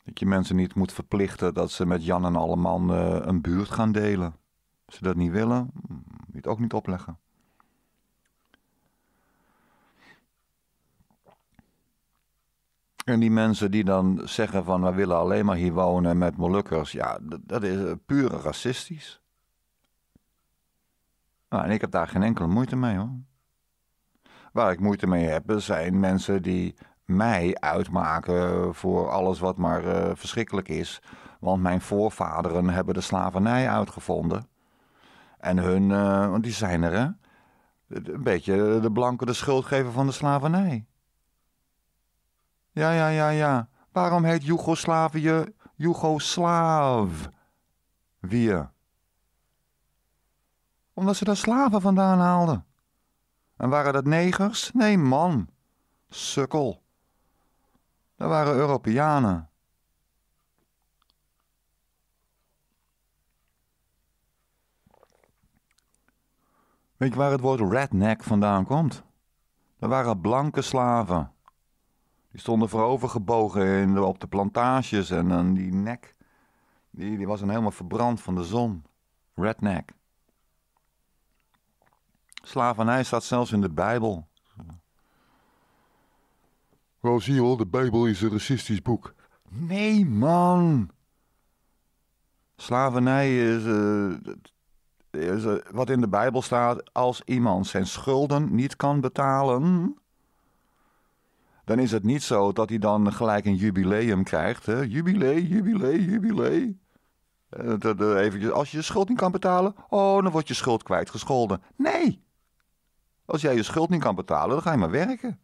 Speaker 1: Dat je mensen niet moet verplichten dat ze met Jan en Alleman eh, een buurt gaan delen. Als ze dat niet willen, moet mm, je het ook niet opleggen. En die mensen die dan zeggen van we willen alleen maar hier wonen met Molukkers, ja, dat, dat is eh, puur racistisch. Nou, en ik heb daar geen enkele moeite mee hoor. Waar ik moeite mee heb, zijn mensen die mij uitmaken voor alles wat maar eh, verschrikkelijk is. Want mijn voorvaderen hebben de slavernij uitgevonden. En hun, uh, die zijn er hè. Een beetje de blanke, de schuldgever van de slavernij. Ja, ja, ja, ja. Waarom heet Joegoslavië Jugoslav? Wie? omdat ze daar slaven vandaan haalden. En waren dat negers? Nee, man. Sukkel. Dat waren Europeanen. Weet je waar het woord redneck vandaan komt? Dat waren blanke slaven. Die stonden voorovergebogen in op de plantages en, en die nek die, die was dan helemaal verbrand van de zon. Redneck. Slavernij staat zelfs in de Bijbel. Wel zie je wel, de Bijbel is een racistisch boek. Nee, man. Slavernij is, eh, is eh, wat in de Bijbel staat. Als iemand zijn schulden niet kan betalen, dan is het niet zo dat hij dan gelijk een jubileum krijgt. Hè? Jubilee, jubilee, eh, Even, als je je schuld niet kan betalen, oh, dan wordt je schuld kwijtgescholden. Nee! Als jij je schuld niet kan betalen, dan ga je maar werken.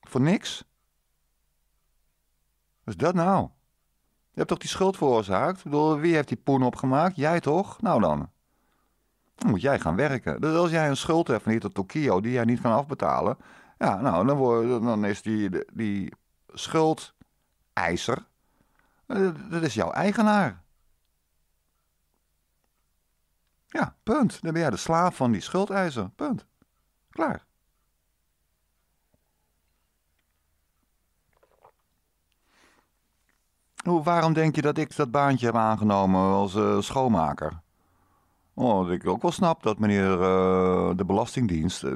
Speaker 1: Voor niks. Wat is dat nou? Je hebt toch die schuld veroorzaakt? wie heeft die poen opgemaakt? Jij toch? Nou dan. Dan moet jij gaan werken. Dus als jij een schuld hebt van hier tot Tokio die jij niet kan afbetalen. Ja, nou, dan, dan is die, die schuldeiser. Eh, dat is jouw eigenaar. Ja, punt. Dan ben jij de slaaf van die schuldeiser. Punt. Klaar. Hoe, waarom denk je dat ik dat baantje heb aangenomen als eh, schoonmaker? Omdat oh, ik ook wel snap dat meneer eh, de Belastingdienst. Eh,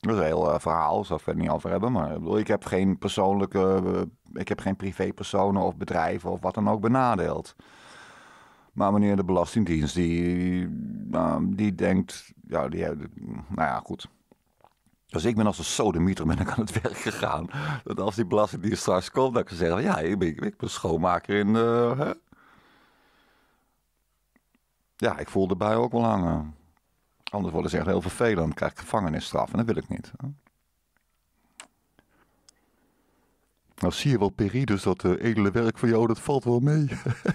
Speaker 1: dat is een heel verhaal, daar we het niet over hebben. Maar ik, ik heb geen persoonlijke. ik heb geen privépersonen of bedrijven of wat dan ook benadeeld. Maar meneer de Belastingdienst, die, nou, die denkt, ja, die, eh, nou ja, goed. Dus ik ben als een sodemieter ben ik aan het <laughs> werk gegaan. Dat als die belastingdienst straks komt, dat ik zeg, ja, ik ben, ik ben schoonmaker in... Eh, hè? Ja, ik voel erbij ook wel hangen. Anders worden ze echt heel vervelend. Dan krijg ik gevangenisstraf en dat wil ik niet. Nou zie je wel, Perry, dus dat eh, edele werk voor jou, dat valt wel mee.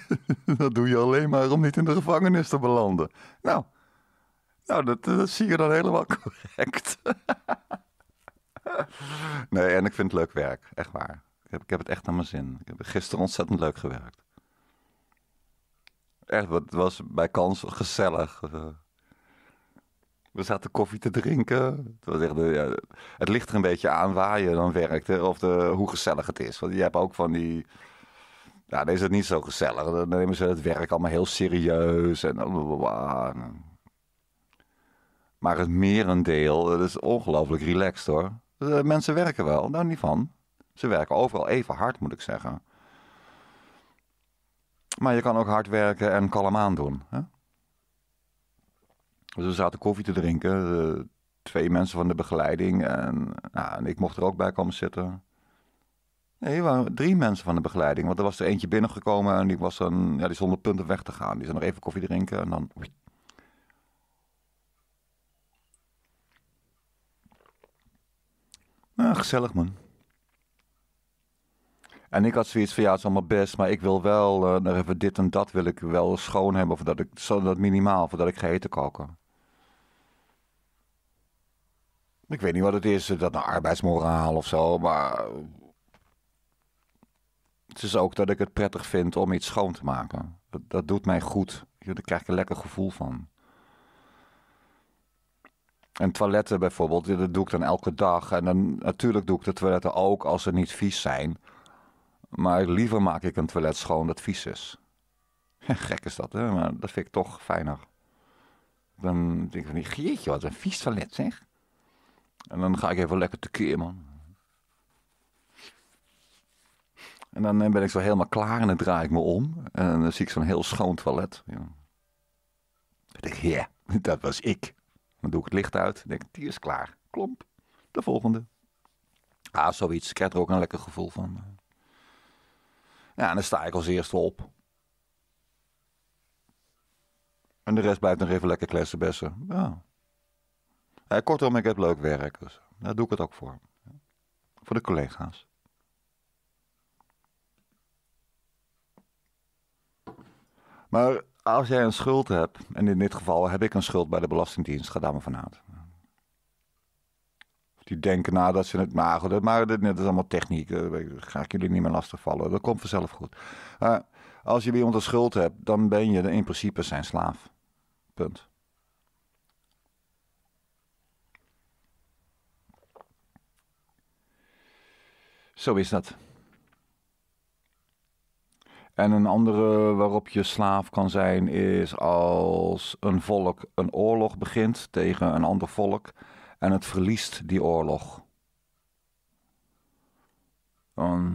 Speaker 1: <laughs> dat doe je alleen maar om niet in de gevangenis te belanden. Nou, nou dat, eh, zie je dan helemaal <laughs> correct. <laughs> nee, en ik vind het leuk werk, echt waar. Ik heb, het echt naar mijn zin. Ik heb gisteren ontzettend leuk gewerkt. Echt, het was bij kans gezellig. We zaten koffie te drinken. Het, was ja, het ligt er een beetje aan waar je dan werkt. of de, hoe gezellig het is. Want je hebt ook van die... Ja, dan is het niet zo gezellig. Dan nemen ze het werk allemaal heel serieus. En maar het merendeel, dat is ongelooflijk relaxed hoor. De mensen werken wel, daar nou, niet van. Ze werken overal even hard, moet ik zeggen. Maar je kan ook hard werken en kalm aan doen. Hè? Dus we zaten koffie te drinken. Eh, twee mensen van de begeleiding. En, nou, en ik mocht er ook bij komen zitten. Nee, waren drie mensen van de begeleiding. Want er was er eentje binnengekomen en die, was een, ja, die stond op punten weg te gaan. Die zijn nog even koffie drinken en dan... Nou, gezellig man. En ik had zoiets van, ja, het is allemaal best, maar ik wil wel uh, nog even dit en dat wil ik wel schoon hebben. voordat dat ik, dat minimaal, voordat ik ga eten koken. Ik weet niet wat het is, dat een nou arbeidsmoraal of zo, maar het is ook dat ik het prettig vind om iets schoon te maken. Dat, doet mij goed. Daar krijg ik een lekker gevoel van. En toiletten bijvoorbeeld, dat doe ik dan elke dag. En dan, natuurlijk doe ik de toiletten ook als ze niet vies zijn. Maar liever maak ik een toilet schoon dat vies is. <laughs> Gek is dat, hè? Maar dat vind ik toch fijner. Dan denk ik van, jeetje, wat een vies toilet zeg. En dan ga ik even lekker tekeer, man. En dan eh, ben ik zo helemaal klaar en dan draai ik me om. En dan zie ik zo'n heel schoon toilet. Ja. Dan denk ik, ja, dat was ik. Dan doe ik het licht uit. Dan denk ik, die is klaar. Klomp. De volgende. Ah, zoiets. Ik krijg er ook een lekker gevoel van. Ja, en dan sta ik als eerste op. En de rest blijft nog even lekker kletsen bessen. Ja. Eh, kortom, ik heb leuk werk, dus daar doe ik het ook voor. Voor de collega's. Maar als jij een schuld hebt, en in dit geval heb ik een schuld bij de Belastingdienst, ga daar maar vanuit. Die denken na nou, dat ze het maar dat, maar dit, is allemaal techniek. Eh, ga ik jullie niet meer lastigvallen. Dat komt vanzelf goed. als je bij iemand een schuld hebt, dan ben je in principe zijn slaaf. Punt. Zo is dat. En een andere waarop je slaaf kan zijn is als een volk een oorlog begint tegen een ander volk en het verliest die oorlog. Ehm,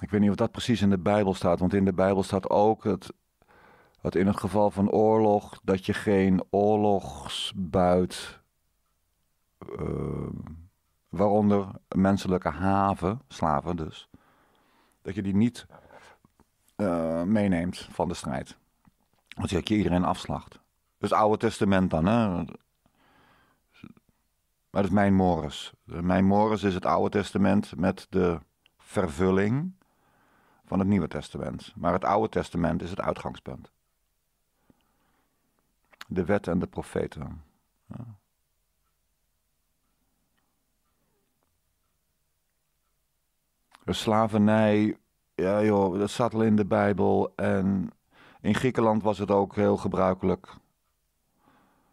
Speaker 1: ik weet niet of dat precies in de Bijbel staat, want in de Bijbel staat ook dat in het geval van oorlog dat je geen oorlogsbuit uh, waaronder menselijke haven, slaven dus, dat je die niet eh, meeneemt van de strijd. Want dat je iedereen afslacht. Dus Oude Testament dan, hè? Maar dat is mijn Morris. Mijn Morris is het Oude Testament met de vervulling van het Nieuwe Testament. Maar het Oude Testament is het uitgangspunt. De wet en de profeten. Ja. Slavernij, ja joh, dat zat al in de Bijbel. En in Griekenland was het ook heel gebruikelijk.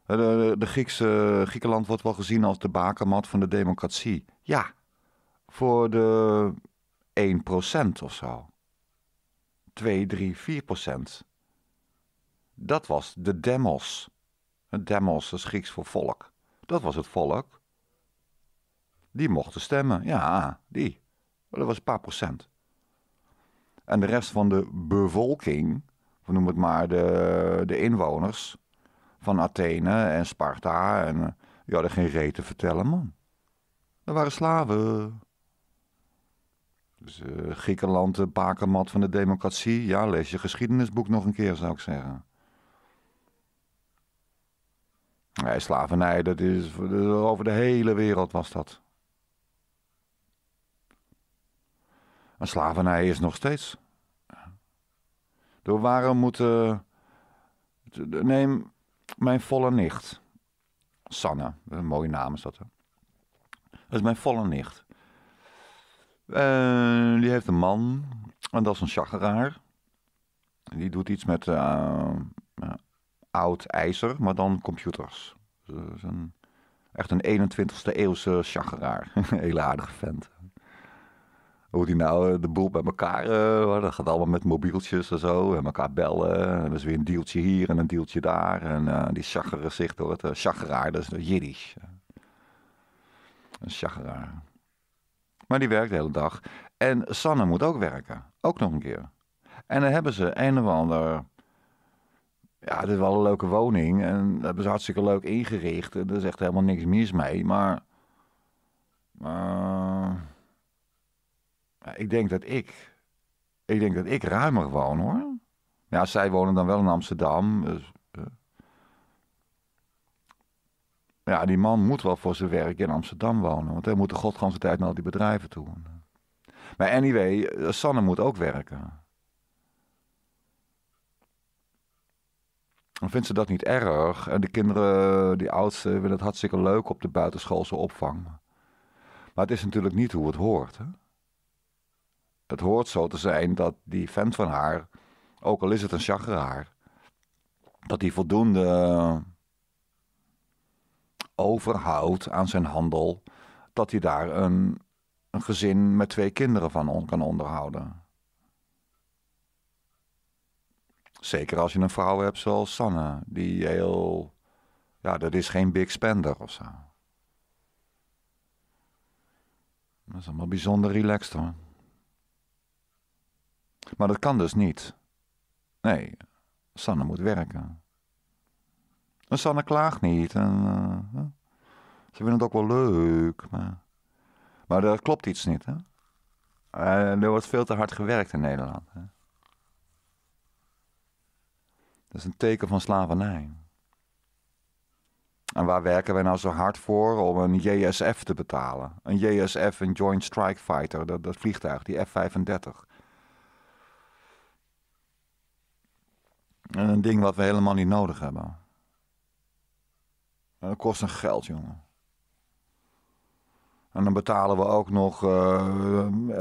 Speaker 1: De, de, Griekse, Griekenland wordt wel gezien als de bakermat van de democratie. Ja, voor de 1% of zo. 2, 3, 4%. Dat was de demos. Demos, is Grieks voor volk. Dat was het volk. Die mochten stemmen, ja, die dat was een paar procent. En de rest van de bevolking, we noemen het maar de, de inwoners van Athene en Sparta, en, eh, die hadden geen reet te vertellen, man. Dat waren slaven. Dus uh, Griekenland, de eh, bakermat van de democratie. Ja, lees je geschiedenisboek nog een keer, zou ik zeggen. Ja, slavernij, dat is, over de hele wereld was dat. Maar slavernij is nog steeds. Door waarom moeten. Neem mijn volle nicht. Sanne, een mooie naam is dat. Hè? Dat is mijn volle nicht. Eh, die heeft een man. En dat is een chageraar. Die doet iets met eh, eh, oud ijzer, maar dan computers. echt een 21ste eeuwse chageraar. <laughs> Hele aardige vent hoe die nou de boel bij elkaar. Eh, dat gaat allemaal met mobieltjes en zo. En elkaar bellen. En dus weer een deeltje hier en een deeltje daar. En eh, die chageren zicht door het uh, chageraar, dat is de Jiddisch. Een chageraar. Maar die werkt de hele dag. En Sanne moet ook werken. Ook nog een keer. En dan hebben ze een of ander. Ja, dit is wel een leuke woning. En dat hebben ze hartstikke leuk ingericht. en Er is echt helemaal niks mis mee. Maar. maar nou, ik denk dat ik. Ik denk dat ik ruimer woon hoor. Ja, zij wonen dan wel in Amsterdam. Dus, eh. ja, die man moet wel voor zijn werk in Amsterdam wonen. Want hij moet de godganse tijd naar al die bedrijven toe. Maar anyway, eh, Sanne moet ook werken. Dan vindt ze dat niet erg. En de kinderen, die oudste, vinden het hartstikke leuk op de buitenschoolse opvang. Maar het is natuurlijk niet hoe het hoort. Hè? het hoort zo te zijn dat die vent van haar, ook al is het een chagraar, dat hij voldoende eh, overhoudt aan zijn handel, dat hij daar een, een gezin met twee kinderen van on kan onderhouden. Zeker als je een vrouw hebt zoals Sanne, die heel. Ja, dat is geen big spender of zo. Dat is allemaal bijzonder relaxed hoor. Maar dat kan dus niet. Nee, Sanne moet werken. En Sanne klaagt niet. En, eh, ze vinden het ook wel leuk. Maar, maar dat klopt iets niet. Hè? Eh, er wordt veel te hard gewerkt in Nederland. Hè? Dat is een teken van slavernij. En waar werken wij nou zo hard voor om een JSF te betalen? Een JSF, een Joint Strike Fighter, dat, dat vliegtuig, die F-35. een ding wat we helemaal niet nodig hebben. En eh, dat kost een geld, jongen. En dan betalen we ook nog eh,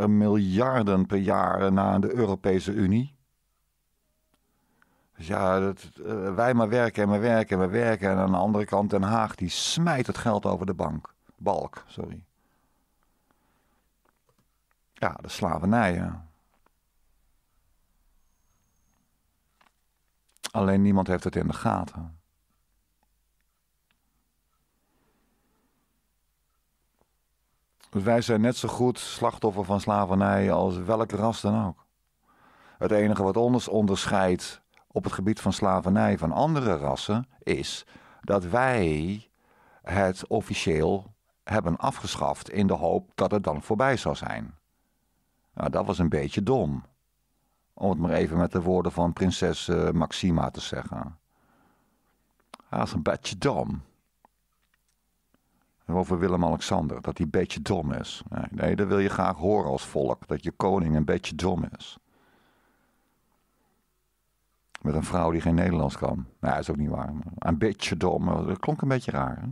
Speaker 1: miljarden per jaar naar de Europese Unie. Dus ja, dat, eh, wij maar werken en we werken en we werken. En aan de andere kant Den Haag, die smijt het geld over de bank. balk. Sorry. Ja, de slavernij. Alleen niemand heeft het in de gaten. Dus wij zijn net zo goed slachtoffer van slavernij als welk ras dan ook. Het enige wat ons onderscheidt op het gebied van slavernij van andere rassen is dat wij het officieel hebben afgeschaft in de hoop dat het dan voorbij zou zijn. Nou, dat was een beetje dom. Om het maar even met de woorden van prinses eh, Maxima te zeggen. Hij is een beetje dom. Over Willem-Alexander, dat hij een beetje dom is. Nee, dat wil je graag horen als volk, dat je koning een beetje dom is. Met een vrouw die geen Nederlands kan. Nou, nee, dat is ook niet waar. Een beetje dom, dat klonk een beetje raar. Hè?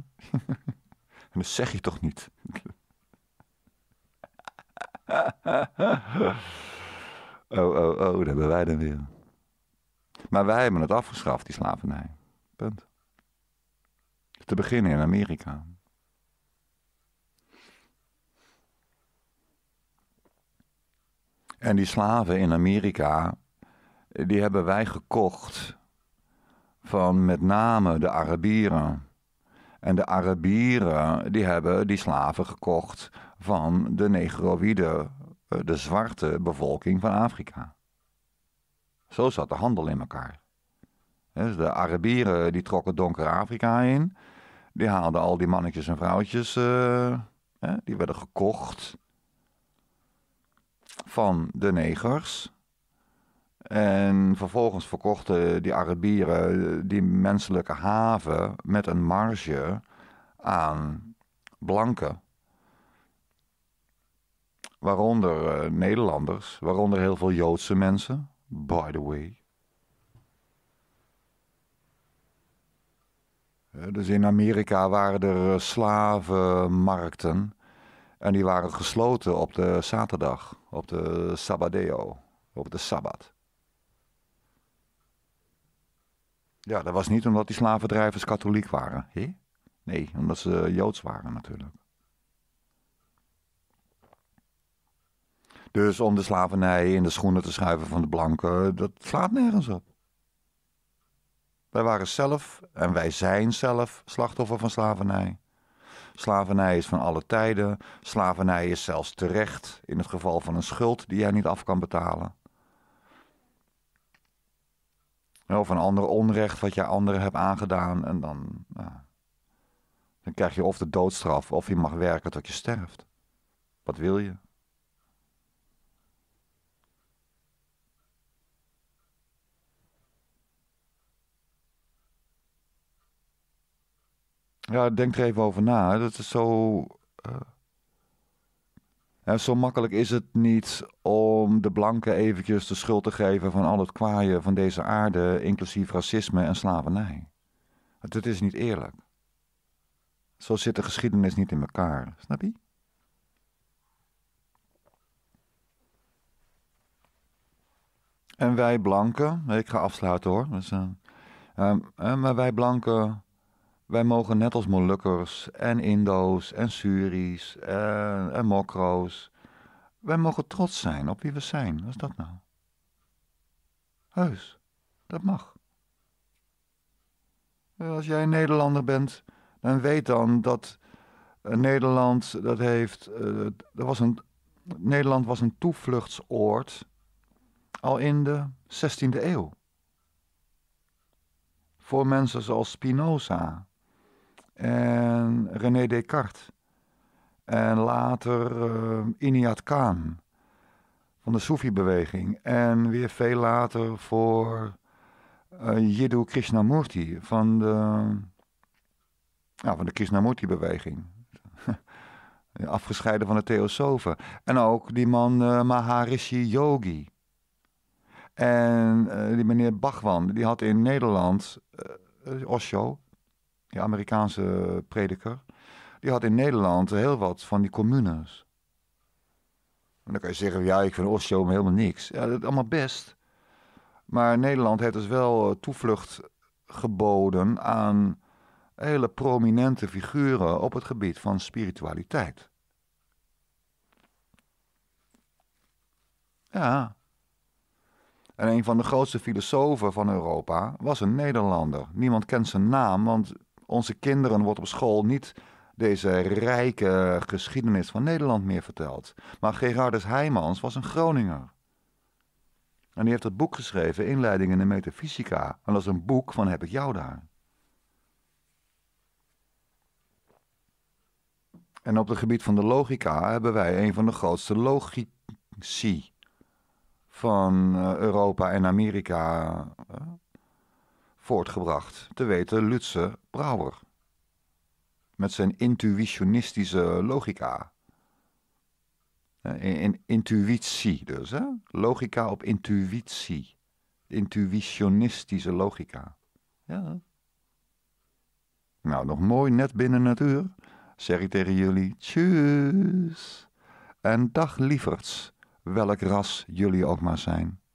Speaker 1: en <laughs> dat zeg je toch niet? <laughs> Oh, oh, oh, dat hebben wij dan weer. Maar wij hebben het afgeschaft, die slavernij. Punt. Te beginnen in Amerika. En die slaven in Amerika, die hebben wij gekocht van met name de Arabieren. En de Arabieren, die hebben die slaven gekocht van de negroïden, eh, de zwarte bevolking van Afrika. Zo zat de handel in elkaar. Dus de Arabieren eh, die trokken donker Afrika in. Die haalden al die mannetjes en vrouwtjes. Uh, die werden gekocht van de negers. En vervolgens verkochten die Arabieren die menselijke haven met een marge aan blanken. Waaronder eh, Nederlanders, waaronder heel veel Joodse mensen, by the way. Eh, dus in Amerika waren er eh, slavenmarkten. En die waren gesloten op de zaterdag, op de Sabadeo, op de Sabbat. Ja, dat was niet omdat die slavendrijvers katholiek waren. He? Nee, omdat ze Joods waren natuurlijk. Dus om de slavernij in de schoenen te schuiven van de blanken, dat slaat nergens op. Wij waren zelf en wij zijn zelf slachtoffer van slavernij. Slavernij is van alle tijden. Slavernij is zelfs terecht in het geval van een schuld die jij niet af kan betalen. Of een ander onrecht wat jij anderen hebt aangedaan. En dan, dan krijg je of de doodstraf of je mag werken tot je sterft. Wat wil je? Ja, denk er even over na. Dat is zo. Eh, zo makkelijk is het niet om de blanken eventjes de schuld te geven van al het kwaaie van deze aarde, inclusief racisme en slavernij. Dat is niet eerlijk. Zo zit de geschiedenis niet in elkaar, snap je? En wij blanken, ik ga afsluiten hoor, dus, eh, ehm, maar wij blanken wij mogen net als Molukkers en Indo's en Suris en, en Mokro's. Wij mogen trots zijn op wie we zijn. Wat is dat nou? Heus, dat mag. Als jij Nederlander bent, dan weet dan dat eh, Nederland dat heeft. Eh, was een, Nederland was een toevluchtsoord al in de 16e eeuw. Voor mensen zoals Spinoza, en René Descartes. En later uh, eh, Iniat Khan van de Sufi beweging En weer veel later voor uh, Jiddu Krishnamurti van de, ja nou, van de Krishnamurti-beweging. <laughs> Afgescheiden van de Theosofen. En ook die man eh, Maharishi Yogi. En die meneer Bhagwan, die had in Nederland, Osho, die Amerikaanse eh, prediker, die had in Nederland heel wat van die communes. En dan kan je zeggen, ja, ik vind Osho helemaal niks. Ja, dat allemaal best. Maar Nederland heeft dus wel eh, toevlucht geboden aan hele prominente figuren op het gebied van spiritualiteit. Ja. En een van de grootste filosofen van Europa was een Nederlander. Niemand kent zijn naam, want onze kinderen wordt op school niet deze rijke geschiedenis van Nederland meer verteld. Maar Gerardus Heijmans was een Groninger. En die heeft het boek geschreven, Inleiding in de Metafysica. En dat is een boek van heb ik jou daar. En op het gebied van de logica hebben wij een van de grootste logici van eh, Europa en Amerika eh, voortgebracht, te weten Lutze Brouwer. Met zijn intuïtionistische logica. Eh, in, in, intuïtie dus, hè? Logica op intuïtie. Intuïtionistische logica. Ja. Nou, nog mooi net binnen het uur. Zeg ik tegen jullie, tjus. En dag lieverds, welk ras jullie ook maar zijn.